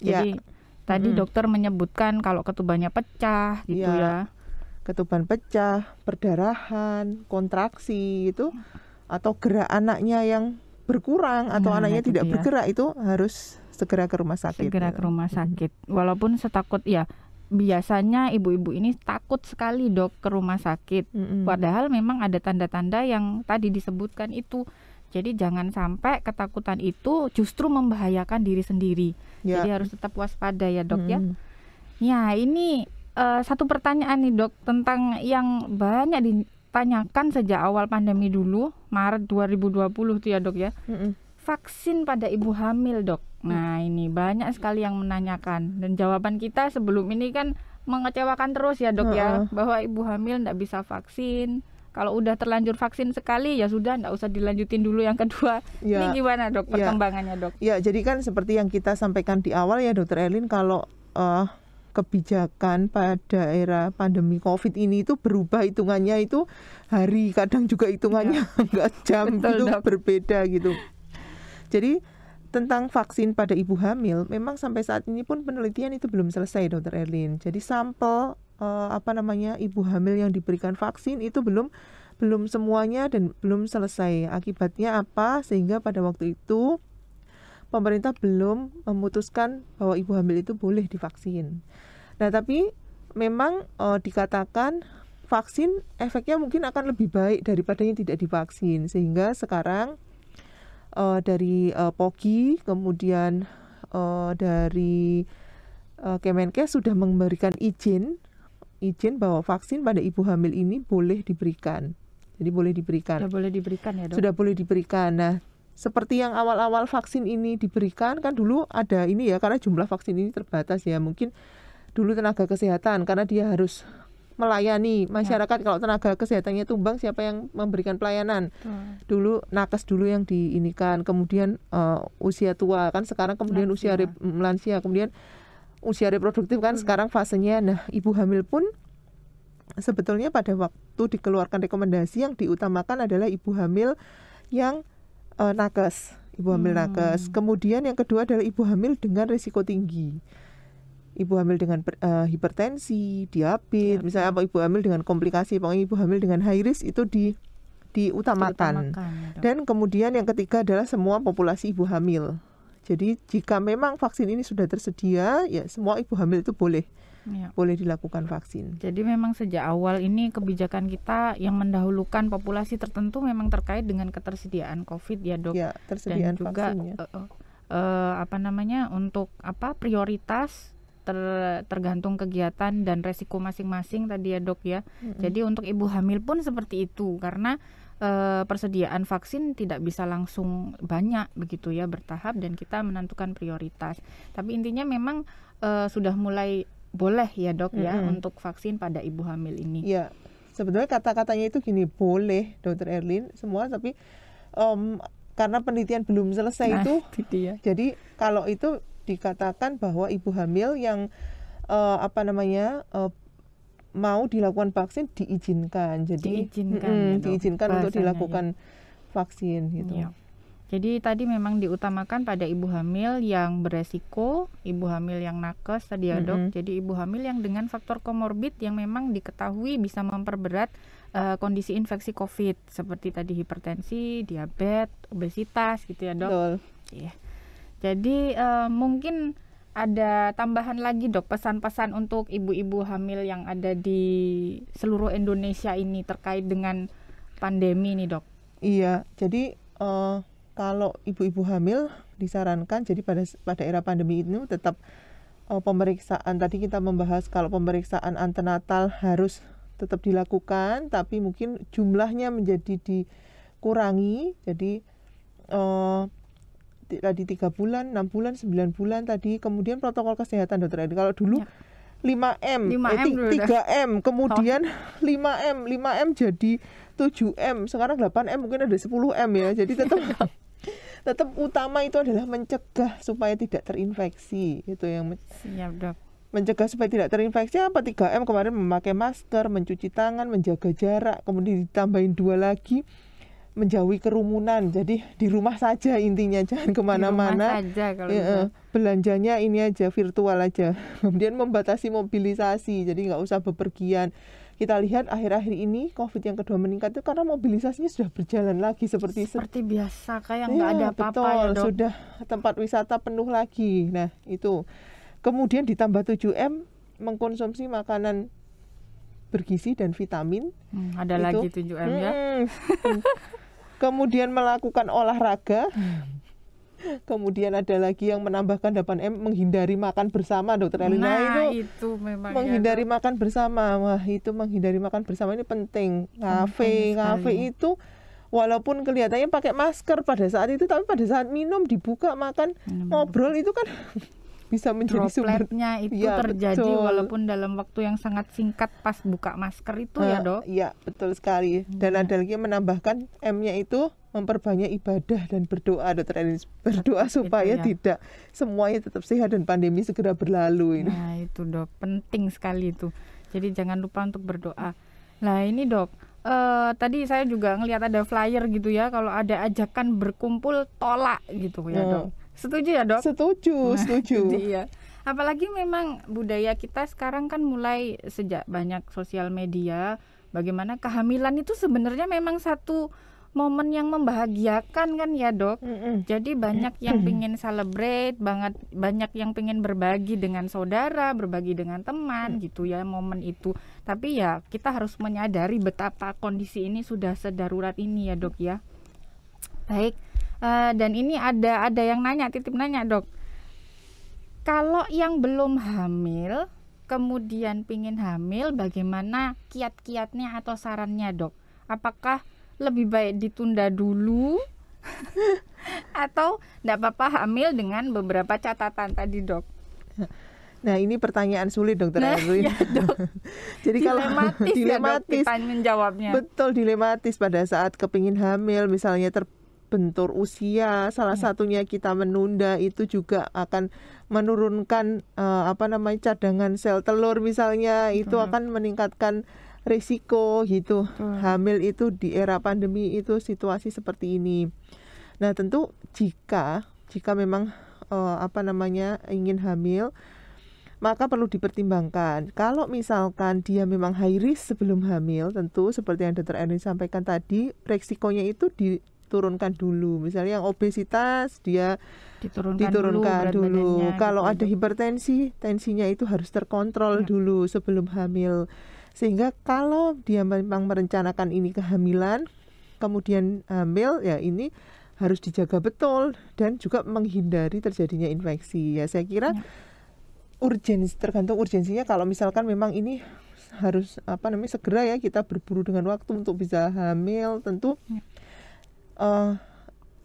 Speaker 1: Ya. Jadi ya Tadi hmm. dokter menyebutkan kalau ketubannya pecah gitu ya. ya. Ketuban pecah,
Speaker 2: perdarahan, kontraksi itu atau gerak anaknya yang berkurang
Speaker 1: atau nah, anaknya tidak dia. bergerak itu harus segera ke rumah sakit. Segera ya. ke rumah sakit. Hmm. Walaupun setakut ya biasanya ibu-ibu ini takut sekali dok ke rumah sakit. hmm Padahal memang ada tanda-tanda yang tadi disebutkan itu. Jadi jangan sampai ketakutan itu justru membahayakan diri sendiri. Ya. Jadi harus tetap waspada ya dok ya. hmm. ya. Ya ini uh, satu pertanyaan nih dok tentang yang banyak ditanyakan sejak awal pandemi dulu Maret 2020 tuh ya dok ya. Mm Vaksin pada ibu hamil dok. Hmm. Nah ini banyak sekali yang menanyakan dan jawaban kita sebelum ini kan mengecewakan terus ya dok uh -uh. ya bahwa ibu hamil tidak bisa vaksin kalau udah terlanjur vaksin sekali ya sudah nggak usah dilanjutin dulu yang kedua ya, ini gimana dok ya. perkembangannya ya, dok
Speaker 2: ya jadi kan seperti yang kita sampaikan di awal ya dokter Elin kalau uh, kebijakan pada era pandemi COVID ini itu berubah hitungannya itu hari kadang juga hitungannya ya. enggak jam Betul, itu dok. berbeda gitu jadi tentang vaksin pada ibu hamil memang sampai saat ini pun penelitian itu belum selesai dokter Erlin jadi sampel uh, apa namanya ibu hamil yang diberikan vaksin itu belum belum semuanya dan belum selesai. Akibatnya apa? Sehingga pada waktu itu pemerintah belum memutuskan bahwa ibu hamil itu boleh divaksin. Nah, tapi memang e, dikatakan vaksin efeknya mungkin akan lebih baik daripada yang tidak divaksin. Sehingga sekarang e, dari e, Pogi kemudian e, dari e, Kemenkes sudah memberikan izin izin bahwa vaksin pada ibu hamil ini boleh diberikan. Jadi boleh diberikan. Sudah
Speaker 1: boleh diberikan ya dok. Sudah
Speaker 2: boleh diberikan. Nah seperti yang awal-awal vaksin ini diberikan kan dulu ada ini ya karena jumlah vaksin ini terbatas ya mungkin dulu tenaga kesehatan karena dia harus melayani ya. masyarakat ya. kalau tenaga kesehatannya tumbang siapa yang memberikan pelayanan ya. dulu nakes dulu yang diinikan kemudian uh, usia tua kan sekarang kemudian lansia. usia lansia kemudian usia reproduktif kan hmm. sekarang fasenya nah ibu hamil pun sebetulnya pada waktu dikeluarkan rekomendasi yang diutamakan adalah ibu hamil yang uh, nakes, ibu hamil hmm. nakes. Kemudian yang kedua adalah ibu hamil dengan risiko tinggi. Ibu hamil dengan uh, hipertensi, diabetes, ya. misalnya apa ibu hamil dengan komplikasi, pokoknya ibu hamil dengan high risk itu di diutamakan. diutamakan ya, Dan kemudian yang ketiga adalah semua populasi ibu hamil. Jadi jika memang vaksin ini sudah tersedia, ya semua ibu hamil itu boleh ya. boleh dilakukan vaksin.
Speaker 1: Jadi memang sejak awal ini kebijakan kita yang mendahulukan populasi tertentu memang terkait dengan ketersediaan COVID ya dok. Ya, tersediaan Dan juga vaksinnya. Uh, eh, uh, eh, uh, eh, apa namanya untuk apa prioritas ter, tergantung kegiatan dan resiko masing-masing tadi ya dok ya. Mm -hmm. Jadi untuk ibu hamil pun seperti itu karena Eh, persediaan vaksin tidak bisa langsung banyak begitu ya bertahap dan kita menentukan prioritas. Tapi intinya memang eh, sudah mulai boleh ya dok mm -hmm. ya untuk vaksin pada ibu hamil ini. Ya
Speaker 2: sebetulnya kata-katanya itu gini boleh dokter Erlin semua tapi um, karena penelitian belum selesai nah, itu, itu ya. jadi kalau itu dikatakan bahwa ibu hamil yang uh, apa namanya uh, mau dilakukan vaksin diizinkan. Jadi diizinkan, mm, diizinkan untuk ya. dilakukan
Speaker 1: vaksin gitu. Ya. Jadi tadi memang diutamakan pada ibu hamil yang beresiko, ibu hamil yang nakes tadi ya dok. Mm -hmm. Jadi ibu hamil yang dengan faktor komorbid yang memang diketahui bisa memperberat uh, kondisi infeksi COVID seperti tadi hipertensi, diabetes, obesitas gitu ya dok. Betul. Yeah. Jadi uh, mungkin ada tambahan lagi dok pesan-pesan untuk ibu-ibu hamil yang ada di seluruh Indonesia ini terkait dengan pandemi ini dok? Iya, jadi uh, kalau ibu-ibu
Speaker 2: hamil disarankan jadi pada pada era pandemi ini tetap uh, pemeriksaan tadi kita membahas kalau pemeriksaan antenatal harus tetap dilakukan tapi mungkin jumlahnya menjadi dikurangi jadi uh, tadi tiga bulan, enam bulan, sembilan bulan tadi, kemudian protokol kesehatan dokter Edi. Kalau dulu ya. m 5M eh, 3M, kemudian oh. m 5M jadi 7M, sekarang 8M mungkin ada 10M ya. Jadi tetap tetap ya. utama itu adalah mencegah supaya tidak terinfeksi. Itu yang Siap, Dok mencegah supaya tidak terinfeksi apa 3M kemarin memakai masker, mencuci tangan, menjaga jarak, kemudian ditambahin dua lagi menjauhi kerumunan. Jadi di rumah saja intinya jangan kemana-mana. Ya, belanjanya ini aja virtual aja. Kemudian membatasi mobilisasi. Jadi nggak usah bepergian. Kita lihat akhir-akhir ini COVID yang kedua meningkat itu karena mobilisasinya sudah berjalan lagi seperti seperti biasa kayak nggak ya, ada apa-apa ya Sudah tempat wisata penuh lagi. Nah itu kemudian ditambah 7M mengkonsumsi makanan bergizi dan vitamin. Hmm, ada itu, lagi 7M hmm, ya. kemudian melakukan olahraga hmm. Kemudian ada lagi yang menambahkan 8M menghindari makan bersama dokter Elina nah, itu,
Speaker 1: itu memang ya, menghindari
Speaker 2: ya. makan bersama. Wah, itu menghindari makan bersama ini penting. Kafe, kafe itu walaupun kelihatannya pakai masker pada saat itu tapi pada saat minum dibuka makan minum. ngobrol itu kan bisa menjadi sumbernya itu ya, terjadi betul. walaupun
Speaker 1: dalam waktu yang sangat singkat pas buka masker itu uh, ya ah, dok iya betul
Speaker 2: sekali dan ya. ada lagi yang menambahkan M-nya itu memperbanyak ibadah dan berdoa dokter Elis berdoa Tetap supaya ya. tidak semuanya tetap sehat dan
Speaker 1: pandemi segera berlalu ini. Nah itu dok penting sekali itu jadi jangan lupa untuk berdoa. Nah ini dok uh, tadi saya juga ngelihat ada flyer gitu ya kalau ada ajakan berkumpul tolak gitu ya hmm. dok Setuju ya dok? Setuju, nah, setuju. Iya. Apalagi memang budaya kita sekarang kan mulai sejak banyak sosial media, bagaimana kehamilan itu sebenarnya memang satu momen yang membahagiakan kan ya dok. Mm -mm. Jadi banyak yang pengen celebrate, banget banyak yang pengen berbagi dengan saudara, berbagi dengan teman mm. gitu ya momen itu. Tapi ya kita harus menyadari betapa kondisi ini sudah sedarurat ini ya dok ya. Baik, Eh, dan ini ada ada yang nanya titip nanya dok. Kalau yang belum hamil kemudian pingin hamil bagaimana kiat-kiatnya atau sarannya dok? Apakah lebih baik ditunda dulu atau tidak apa-apa hamil dengan beberapa catatan tadi dok? Nah ini pertanyaan
Speaker 2: sulit dokter nah, Erwin. Ya,
Speaker 1: dok. Jadi dilematis kalau dilematis, ya, dok, menjawabnya. Betul
Speaker 2: dilematis pada saat kepingin hamil misalnya ter bentur usia salah iya. satunya kita menunda itu juga akan menurunkan uh, apa namanya cadangan sel telur misalnya Betul. itu akan meningkatkan risiko gitu Betul. hamil itu di era pandemi itu situasi seperti ini nah tentu jika jika memang uh, apa namanya ingin hamil maka perlu dipertimbangkan. Kalau misalkan dia memang high risk sebelum hamil, tentu seperti yang dokter Erin sampaikan tadi, resikonya itu di turunkan dulu. Misalnya yang obesitas dia diturunkan, diturunkan dulu. dulu. Kalau gitu. ada hipertensi, tensinya itu harus terkontrol ya. dulu sebelum hamil. Sehingga kalau dia memang merencanakan ini kehamilan, kemudian hamil ya ini harus dijaga betul dan juga menghindari terjadinya infeksi. Ya saya kira iya. urgensi tergantung urgensinya kalau misalkan memang ini harus apa namanya segera ya kita berburu dengan waktu untuk bisa hamil tentu ya uh,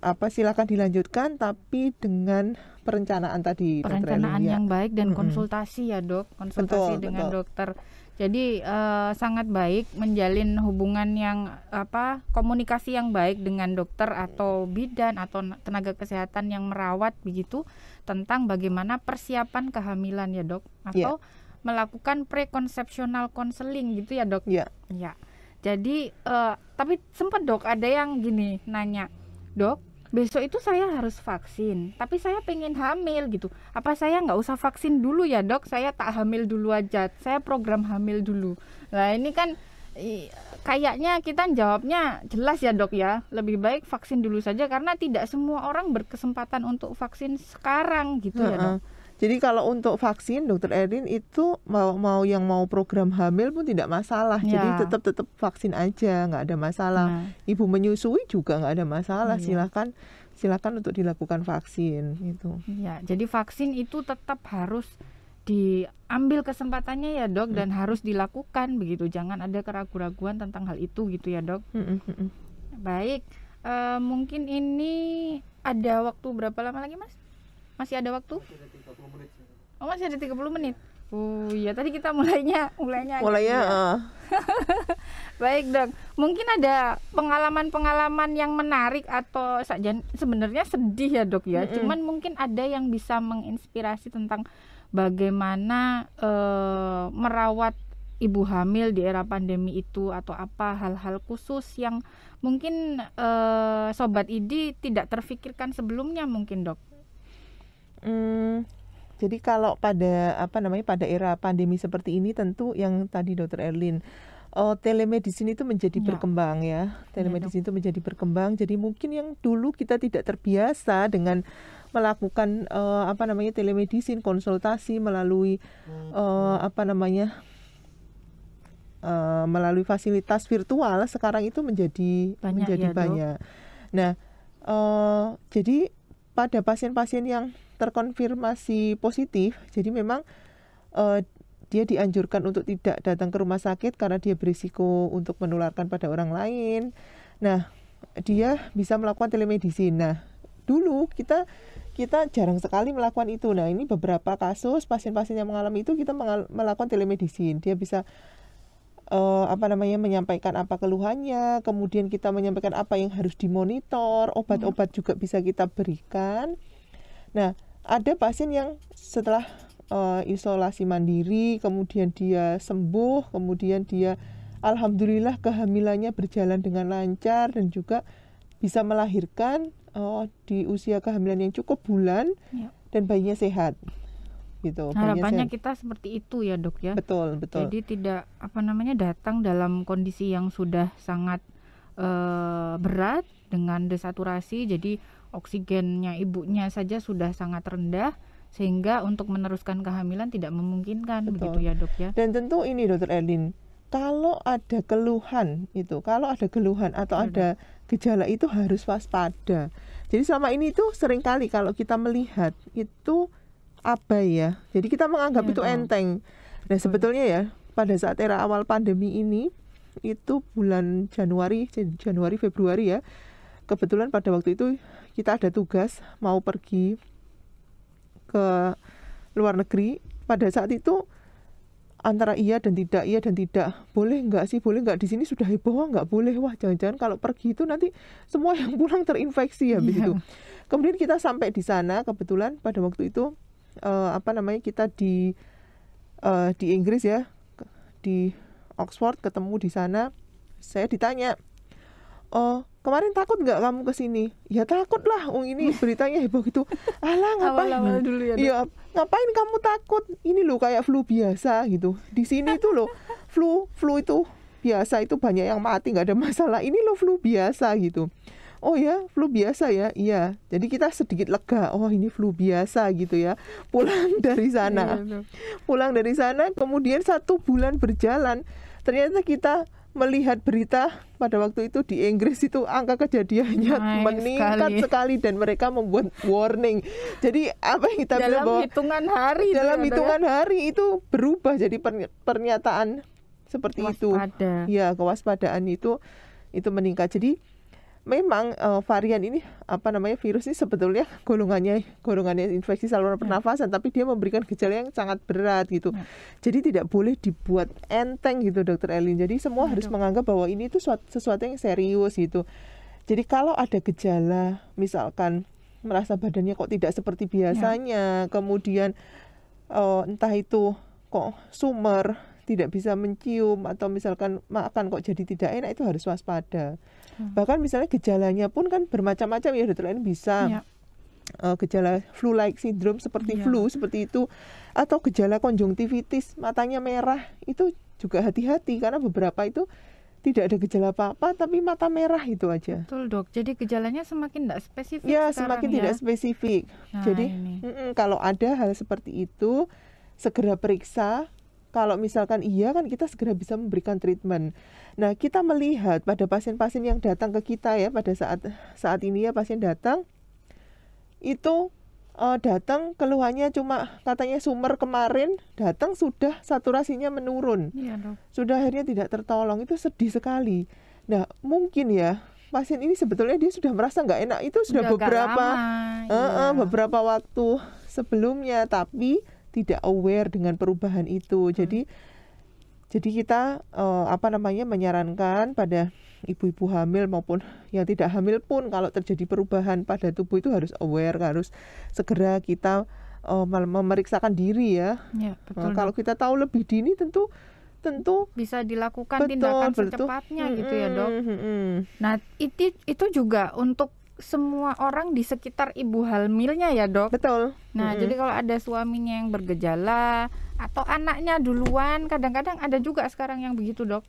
Speaker 2: apa silakan dilanjutkan
Speaker 1: tapi dengan perencanaan tadi perencanaan yang baik dan konsultasi ya dok konsultasi betul, dengan betul. dokter jadi uh, sangat baik menjalin hubungan yang apa komunikasi yang baik dengan dokter atau bidan atau tenaga kesehatan yang merawat begitu tentang bagaimana persiapan kehamilan ya dok iya. atau yeah. melakukan prekonsepsional konseling gitu ya dok ya yeah. yeah jadi uh, tapi sempat dok ada yang gini nanya dok besok itu saya harus vaksin tapi saya pengen hamil gitu apa saya nggak usah vaksin dulu ya dok saya tak hamil dulu aja saya program hamil dulu nah ini kan kayaknya kita jawabnya jelas ya dok ya lebih baik vaksin dulu saja karena tidak semua orang berkesempatan untuk vaksin sekarang gitu ya dok
Speaker 2: jadi kalau untuk vaksin dokter Erin itu mau mau yang mau program hamil pun tidak masalah. Ya. Jadi tetap tetap vaksin aja nggak ada masalah. Nah. Ibu menyusui juga nggak ada masalah. Ya. Silakan silakan untuk dilakukan vaksin itu.
Speaker 1: Ya, jadi vaksin itu tetap harus diambil kesempatannya ya dok hmm. dan harus dilakukan begitu jangan ada keraguan-keraguan tentang hal itu gitu ya dok hmm, hmm, hmm. hmm. baik e, mungkin ini ada waktu berapa lama lagi mas masih ada waktu menit. Oh, masih ada 30 menit. Oh iya tadi kita mulainya mulainya mulainya ya. uh. baik dong mungkin ada pengalaman-pengalaman yang menarik atau sebenarnya sedih ya dok ya mm -hmm. cuman mungkin ada yang bisa menginspirasi tentang bagaimana uh, merawat ibu hamil di era pandemi itu atau apa hal-hal khusus yang mungkin uh, sobat ID tidak terfikirkan sebelumnya mungkin dok.
Speaker 2: Mm jadi kalau pada apa namanya pada era pandemi seperti ini tentu yang tadi Dokter Erlin uh, telemedicine itu menjadi ya. berkembang ya. Iya telemedicine ya, itu menjadi berkembang. Jadi mungkin yang dulu kita tidak terbiasa dengan melakukan uh, apa namanya telemedicine konsultasi melalui uh, apa namanya uh, melalui fasilitas virtual sekarang itu menjadi banyak menjadi ya, banyak. Dok. Nah, uh, jadi pada pasien-pasien yang terkonfirmasi positif, jadi memang uh, dia dianjurkan untuk tidak datang ke rumah sakit karena dia berisiko untuk menularkan pada orang lain. Nah, dia bisa melakukan telemedicine. Nah, dulu kita kita jarang sekali melakukan itu. Nah, ini beberapa kasus pasien-pasien yang mengalami itu kita mengal melakukan telemedicine. Dia bisa uh, apa namanya menyampaikan apa keluhannya, kemudian kita menyampaikan apa yang harus dimonitor, obat-obat hmm. juga bisa kita berikan. Nah, ada pasien yang setelah uh, isolasi mandiri kemudian dia sembuh kemudian dia alhamdulillah kehamilannya berjalan dengan lancar dan juga bisa melahirkan uh, di usia kehamilan yang cukup bulan ya. dan bayinya sehat gitu harapannya sehat.
Speaker 1: kita seperti itu ya dok ya betul betul jadi tidak apa namanya datang dalam kondisi yang sudah sangat uh, berat dengan desaturasi jadi oksigennya ibunya saja sudah sangat rendah sehingga untuk meneruskan kehamilan tidak memungkinkan Betul. begitu ya dok ya.
Speaker 2: Dan tentu ini dokter Elin kalau ada keluhan itu, kalau ada keluhan atau Betul. Iya, ada gejala itu harus waspada. Jadi selama ini itu kali kalau kita melihat itu apa ya. Jadi kita menganggap ya, itu dong. enteng. Nah Betul. sebetulnya ya pada saat era awal pandemi ini itu bulan Januari Januari Februari ya kebetulan pada waktu itu kita ada tugas mau pergi ke luar negeri pada saat itu antara iya dan tidak iya dan tidak boleh nggak sih boleh nggak di sini sudah heboh nggak boleh wah jangan-jangan kalau pergi itu nanti semua yang pulang terinfeksi ya yeah. kemudian kita sampai di sana kebetulan pada waktu itu uh, apa namanya kita di uh, di Inggris ya di Oxford ketemu di sana saya ditanya oh kemarin takut nggak kamu ke sini? Ya takut lah, ung oh, ini beritanya heboh gitu. Alah ngapain? Awal -awal dulu ya. Iya, ngapain kamu takut? Ini loh kayak flu biasa gitu. Di sini tuh loh flu flu itu biasa itu banyak yang mati nggak ada masalah. Ini loh flu biasa gitu. Oh ya, flu biasa ya, iya. Jadi kita sedikit lega. Oh ini flu biasa gitu ya. Pulang dari sana, iya, pulang dari sana, kemudian satu bulan berjalan, ternyata kita melihat berita pada waktu itu di Inggris itu angka kejadiannya meningkat sekali. sekali dan mereka membuat warning. Jadi apa yang kita dalam bilang bahwa hari dalam ya, hitungan ya? hari itu berubah jadi pernyataan seperti Waspada. itu. Ya, kewaspadaan itu itu meningkat. Jadi memang uh, varian ini apa namanya virus ini sebetulnya golongannya golongannya infeksi saluran ya. pernafasan ya. tapi dia memberikan gejala yang sangat berat gitu. Ya. Jadi tidak boleh dibuat enteng gitu Dokter Elin. Jadi semua ya, harus menganggap bahwa ini itu sesuatu, sesuatu yang serius gitu. Jadi kalau ada gejala misalkan merasa badannya kok tidak seperti ya. biasanya, ya. kemudian uh, entah itu kok sumer tidak bisa mencium atau misalkan makan kok jadi tidak enak itu harus waspada. Hmm. Bahkan misalnya gejalanya pun kan bermacam-macam ya dokter lain bisa. Ya. Uh, gejala flu-like syndrome seperti ya. flu seperti itu atau gejala konjungtivitis matanya merah itu juga hati-hati karena beberapa itu tidak ada gejala apa-apa tapi mata merah itu aja.
Speaker 1: Betul dok. Jadi gejalanya semakin tidak spesifik. Ya semakin ya. tidak
Speaker 2: spesifik. Nah, Jadi mm -mm, kalau ada hal seperti itu segera periksa kalau misalkan iya kan kita segera bisa memberikan treatment. Nah, kita melihat pada pasien-pasien yang datang ke kita ya pada saat saat ini ya pasien datang itu uh, datang keluhannya cuma katanya sumer kemarin datang sudah saturasinya menurun. Ya, Sudah akhirnya tidak tertolong itu sedih sekali. Nah, mungkin ya pasien ini sebetulnya dia sudah merasa nggak enak itu sudah sudah beberapa lama, uh, beberapa waktu sebelumnya tapi tidak aware dengan perubahan itu. Hmm. Jadi jadi kita uh, apa namanya menyarankan pada ibu-ibu hamil maupun yang tidak hamil pun kalau terjadi perubahan pada tubuh itu harus aware, harus segera kita eh, memeriksakan diri ya. ya eh, betul. Nah, kalau kita tahu lebih dini tentu tentu bisa dilakukan betul, tindakan betul. secepatnya hmm, gitu ya dok. Hmm,
Speaker 1: hmm, hmm. Nah itu itu juga untuk semua orang di sekitar ibu hamilnya ya dok. Betul. Nah mm -hmm. jadi kalau ada suaminya yang bergejala atau anaknya duluan, kadang-kadang ada juga sekarang yang begitu dok.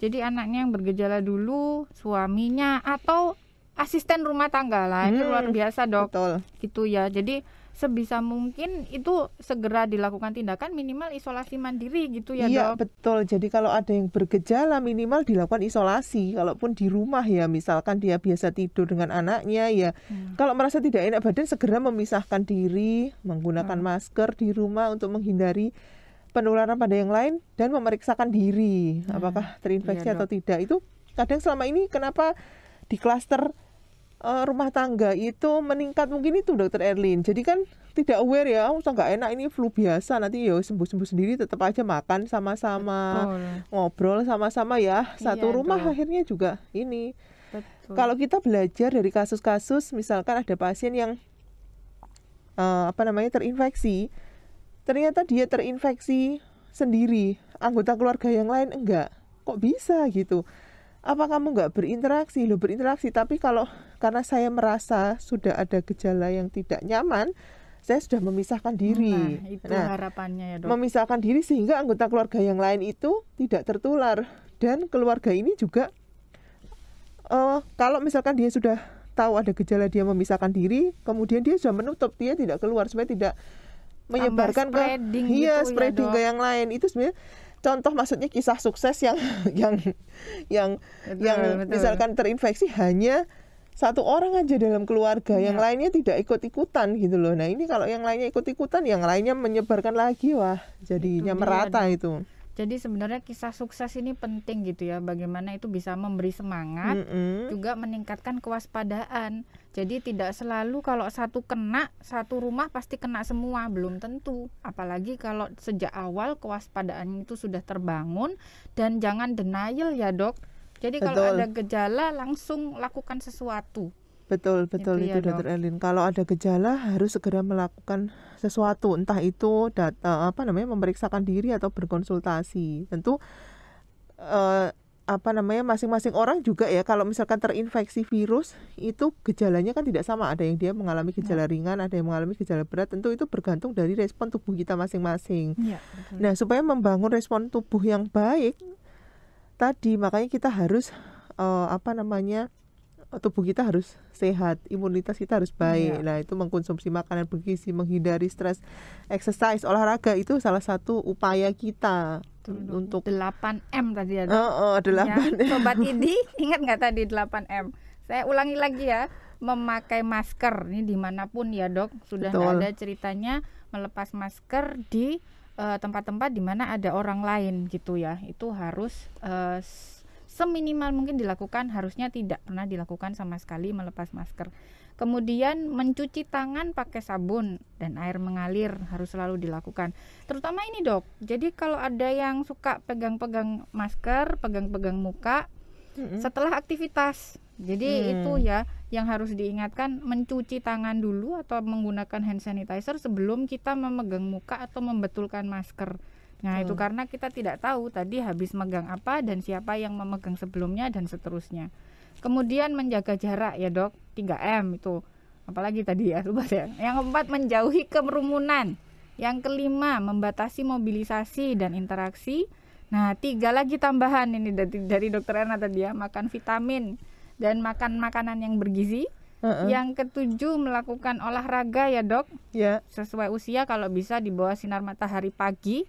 Speaker 1: Jadi anaknya yang bergejala dulu, suaminya atau asisten rumah tangga lah hmm. itu luar biasa dok. Betul. Gitu ya. Jadi sebisa mungkin itu segera dilakukan tindakan minimal isolasi mandiri gitu ya iya, dok. Iya
Speaker 2: betul. Jadi kalau ada yang bergejala minimal dilakukan isolasi. Kalaupun di rumah ya misalkan dia biasa tidur dengan anaknya ya. Hmm. Kalau merasa tidak enak badan segera memisahkan diri, menggunakan hmm. masker di rumah untuk menghindari penularan pada yang lain dan memeriksakan diri hmm. apakah terinfeksi iya, atau tidak. Itu kadang selama ini kenapa di klaster uh, rumah tangga itu meningkat mungkin itu dokter Erlin. Jadi kan tidak aware ya, oh, usah nggak enak ini flu biasa nanti yo ya sembuh-sembuh sendiri tetap aja makan sama-sama, ngobrol sama-sama ya. Satu iya, rumah betul. akhirnya juga ini. Betul. Kalau kita belajar dari kasus-kasus misalkan ada pasien yang uh, apa namanya terinfeksi, ternyata dia terinfeksi sendiri, anggota keluarga yang lain enggak. Kok bisa gitu? apa kamu nggak berinteraksi lo berinteraksi tapi kalau karena saya merasa sudah ada gejala yang tidak nyaman saya sudah memisahkan diri. Nah, itu nah,
Speaker 1: harapannya ya, Dok.
Speaker 2: Memisahkan diri sehingga anggota keluarga yang lain itu tidak tertular dan keluarga ini juga uh, kalau misalkan dia sudah tahu ada gejala dia memisahkan diri, kemudian dia sudah menutup, dia tidak keluar supaya tidak
Speaker 1: menyebarkan iya, gitu ya, spreading ke iya spreading ya, ke yang
Speaker 2: lain. Itu sebenarnya contoh maksudnya kisah sukses yang yang yang betul, yang betul. misalkan terinfeksi hanya satu orang aja dalam keluarga, ya. yang iya. lainnya tidak ikut-ikutan gitu loh. Nah, ini kalau yang lainnya ikut-ikutan, yang lainnya menyebarkan lagi wah, jadinya iya, itu merata dia. itu.
Speaker 1: Jadi sebenarnya kisah sukses ini penting gitu ya, bagaimana itu bisa memberi semangat, mm -hmm. juga meningkatkan kewaspadaan. Jadi tidak selalu kalau satu kena, satu rumah pasti kena semua, belum tentu. Apalagi kalau sejak awal kewaspadaan itu sudah terbangun dan jangan denial ya, Dok. Jadi betul. kalau ada gejala langsung lakukan sesuatu.
Speaker 2: Betul, betul itu, itu ya, Dokter Elin. Kalau ada gejala harus segera melakukan sesuatu entah itu data eh, apa namanya memeriksakan diri atau berkonsultasi tentu eh, apa namanya masing-masing orang juga ya kalau misalkan terinfeksi virus itu gejalanya kan tidak sama ada yang dia mengalami iya. gejala ya. ringan ada yang mengalami gejala berat tentu itu bergantung dari respon tubuh kita masing-masing ya, nah supaya membangun respon tubuh yang baik tadi makanya kita harus eh, apa namanya tubuh kita harus sehat, imunitas kita harus baik. Yeah. Nah, itu mengkonsumsi makanan bergizi, menghindari stres, exercise, olahraga itu salah satu upaya
Speaker 1: kita untuk 8M tadi ada. Oh, oh 8 ya. ya Sobat ini ingat nggak tadi 8M? Saya ulangi lagi ya, memakai masker ini dimanapun ya dok sudah ada ceritanya melepas masker di eh, tempat-tempat uh, di mana ada orang lain gitu ya. Itu harus uh, seminimal mungkin dilakukan harusnya tidak pernah dilakukan sama sekali melepas masker. Kemudian mencuci tangan pakai sabun dan air mengalir harus selalu dilakukan. Terutama ini, Dok. Jadi kalau ada yang suka pegang-pegang masker, pegang-pegang muka setelah aktivitas. Jadi hmm. itu ya yang harus diingatkan mencuci tangan dulu atau menggunakan hand sanitizer sebelum kita memegang muka atau membetulkan masker Nah, hmm. itu karena kita tidak tahu tadi habis megang apa dan siapa yang memegang sebelumnya dan seterusnya. Kemudian menjaga jarak ya, Dok. 3M itu. Apalagi tadi ya, lupa ya. Yang keempat menjauhi kerumunan. Yang kelima membatasi mobilisasi dan interaksi. Nah, tiga lagi tambahan ini dari, dari dokter Erna tadi ya, makan vitamin dan makan makanan yang bergizi. Uh-uh. Yang ketujuh melakukan olahraga ya dok. Ya. Yeah. Sesuai usia kalau bisa di bawah sinar matahari pagi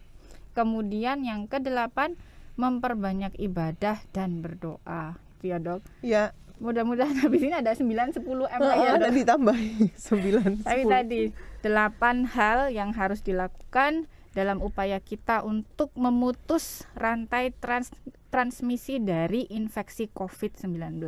Speaker 1: Kemudian yang kedelapan memperbanyak ibadah dan berdoa. Itu ya, Dok. Ya. Mudah-mudahan habis ini ada 9 10 M oh, lagi ya, Dok. Ada ditambahi 9 10. Tapi tadi 8 hal yang harus dilakukan dalam upaya kita untuk memutus rantai trans transmisi dari infeksi COVID-19.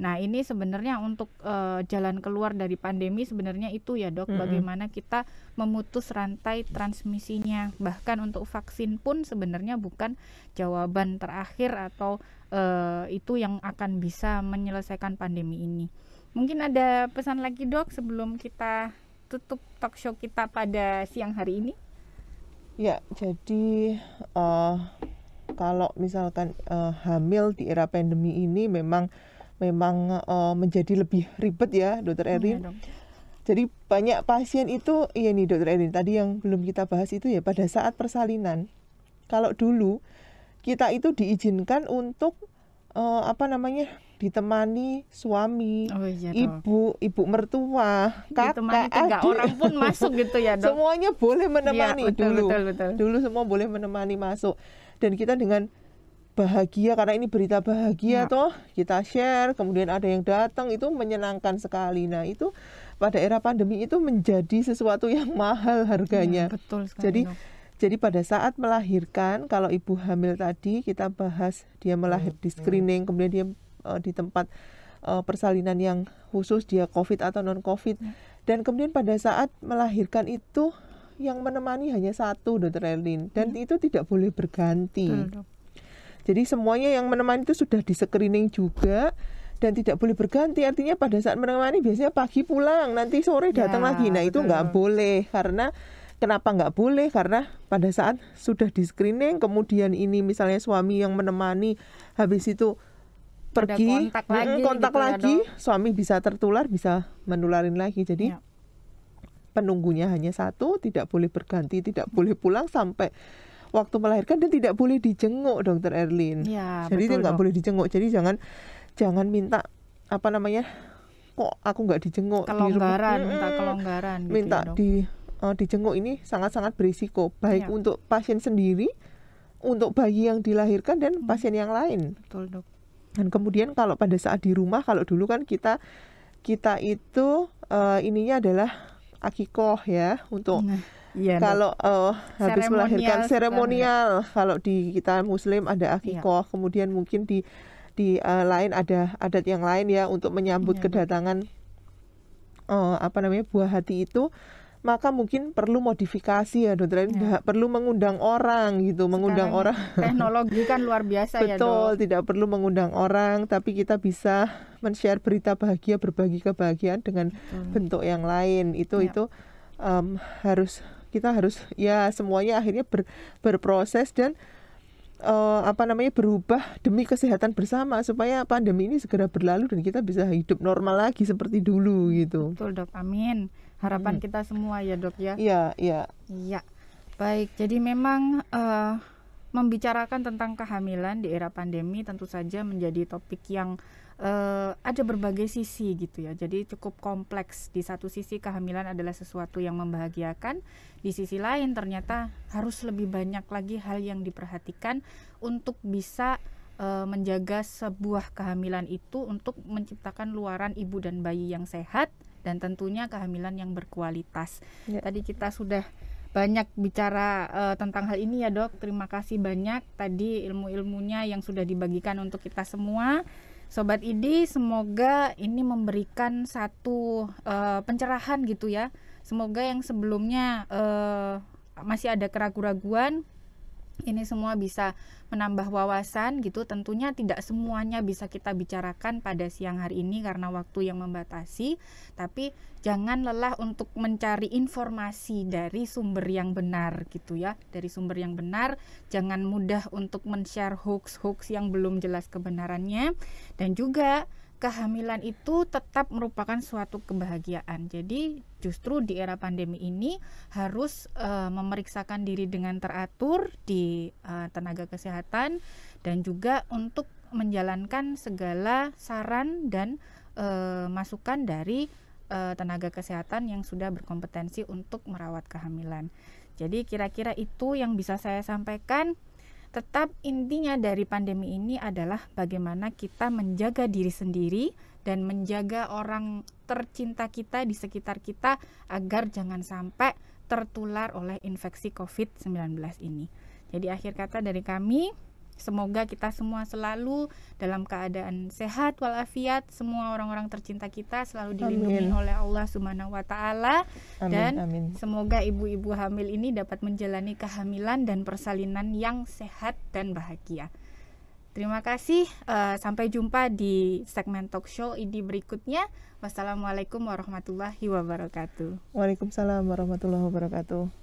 Speaker 1: Nah, ini sebenarnya untuk uh, jalan keluar dari pandemi sebenarnya itu ya, Dok, mm -hmm. bagaimana kita memutus rantai transmisinya. Bahkan untuk vaksin pun sebenarnya bukan jawaban terakhir atau uh, itu yang akan bisa menyelesaikan pandemi ini. Mungkin ada pesan lagi, Dok, sebelum kita tutup talk show kita pada siang hari ini. Ya, jadi
Speaker 2: uh, kalau misalkan uh, hamil di era pandemi ini memang memang uh, menjadi lebih ribet ya dokter iya Erin. Ya, Jadi banyak pasien itu iya nih dokter Erin tadi yang belum kita bahas itu ya pada saat persalinan. Kalau dulu kita itu diizinkan untuk uh, apa namanya ditemani suami, oh, iya, ibu, ibu mertua, kakak, adik. orang pun masuk gitu ya dok. Semuanya boleh menemani ya, betul, dulu. Betul, betul. Dulu semua boleh menemani masuk. Dan kita dengan bahagia karena ini berita bahagia ya. toh kita share kemudian ada yang datang itu menyenangkan sekali nah itu pada era pandemi itu menjadi sesuatu yang mahal harganya ya, betul sekali, jadi dok. jadi pada saat melahirkan kalau ibu hamil tadi kita bahas dia melahir di screening kemudian dia uh, di tempat uh, persalinan yang khusus dia covid atau non covid ya. dan kemudian pada saat melahirkan itu yang menemani hanya satu dokter Erlin dan ya. itu tidak boleh berganti betul, jadi semuanya yang menemani itu sudah di screening juga dan tidak boleh berganti. Artinya pada saat menemani biasanya pagi pulang, nanti sore ya, datang ya, lagi. Nah itu nggak boleh karena kenapa nggak boleh karena pada saat sudah di screening kemudian ini misalnya suami yang menemani habis itu pergi kontak hmm, lagi, kontak gitu ya, lagi ya suami bisa tertular bisa menularin lagi jadi ya. penunggunya hanya satu tidak boleh berganti tidak boleh pulang sampai waktu melahirkan dia tidak boleh dijenguk dokter Erlin. Ya, jadi dia nggak boleh dijenguk. Jadi jangan jangan minta apa namanya kok aku nggak dijenguk kelonggaran di rumah, minta kelonggaran gitu ya, minta ya, di uh, dijenguk ini sangat-sangat berisiko baik ya. untuk pasien sendiri untuk bayi yang dilahirkan dan hmm. pasien yang lain betul dok dan kemudian kalau pada saat di rumah kalau dulu kan kita kita itu uh, ininya adalah akikoh ya untuk nah Ya, kalau uh, habis melahirkan seremonial kalau di kita muslim ada akikoh, iya. ya. kemudian mungkin di di uh, lain ada adat yang lain ya untuk menyambut ya. kedatangan uh, apa namanya buah hati itu maka mungkin perlu modifikasi ya dokter ya. perlu mengundang orang gitu mengundang orang teknologi kan
Speaker 1: luar biasa betul, ya betul
Speaker 2: tidak perlu mengundang orang tapi kita bisa men-share berita bahagia berbagi kebahagiaan dengan hmm. bentuk yang lain itu ya. itu um, harus kita harus ya semuanya akhirnya ber, berproses dan uh, apa namanya berubah demi kesehatan bersama supaya pandemi ini segera berlalu dan kita bisa hidup normal lagi seperti dulu gitu.
Speaker 1: Betul dok, amin. Harapan hmm. kita semua ya dok ya. Iya iya. Iya. Baik, jadi memang uh, membicarakan tentang kehamilan di era pandemi tentu saja menjadi topik yang uh, ada berbagai sisi gitu ya. Jadi cukup kompleks. Di satu sisi kehamilan adalah sesuatu yang membahagiakan, di sisi lain ternyata harus lebih banyak lagi hal yang diperhatikan untuk bisa uh, menjaga sebuah kehamilan itu untuk menciptakan luaran ibu dan bayi yang sehat dan tentunya kehamilan yang berkualitas. Ya. Tadi kita sudah banyak bicara uh, tentang hal ini ya dok. Terima kasih banyak tadi ilmu-ilmunya yang sudah dibagikan untuk kita semua. Sobat ID, semoga ini memberikan satu uh, pencerahan gitu ya. Semoga yang sebelumnya uh, masih ada keraguan keraguan ini semua bisa menambah wawasan gitu tentunya tidak semuanya bisa kita bicarakan pada siang hari ini karena waktu yang membatasi tapi jangan lelah untuk mencari informasi dari sumber yang benar gitu ya dari sumber yang benar jangan mudah untuk men-share hoax-hoax yang belum jelas kebenarannya dan juga kehamilan itu tetap merupakan suatu kebahagiaan. Jadi justru di era pandemi ini harus uh, memeriksakan diri dengan teratur di uh, tenaga kesehatan dan juga untuk menjalankan segala saran dan uh, masukan dari uh, tenaga kesehatan yang sudah berkompetensi untuk merawat kehamilan. Jadi kira-kira itu yang bisa saya sampaikan. Tetap intinya dari pandemi ini adalah bagaimana kita menjaga diri sendiri dan menjaga orang tercinta kita di sekitar kita agar jangan sampai tertular oleh infeksi COVID-19 ini. Jadi akhir kata dari kami, Semoga kita semua selalu dalam keadaan sehat walafiat, semua orang-orang tercinta kita selalu dilindungi amin. oleh Allah Subhanahu wa taala dan amin. semoga ibu-ibu hamil ini dapat menjalani kehamilan dan persalinan yang sehat dan bahagia. Terima kasih. Uh, sampai jumpa di segmen talk show ini berikutnya. Wassalamualaikum warahmatullahi wabarakatuh.
Speaker 2: Waalaikumsalam warahmatullahi wabarakatuh.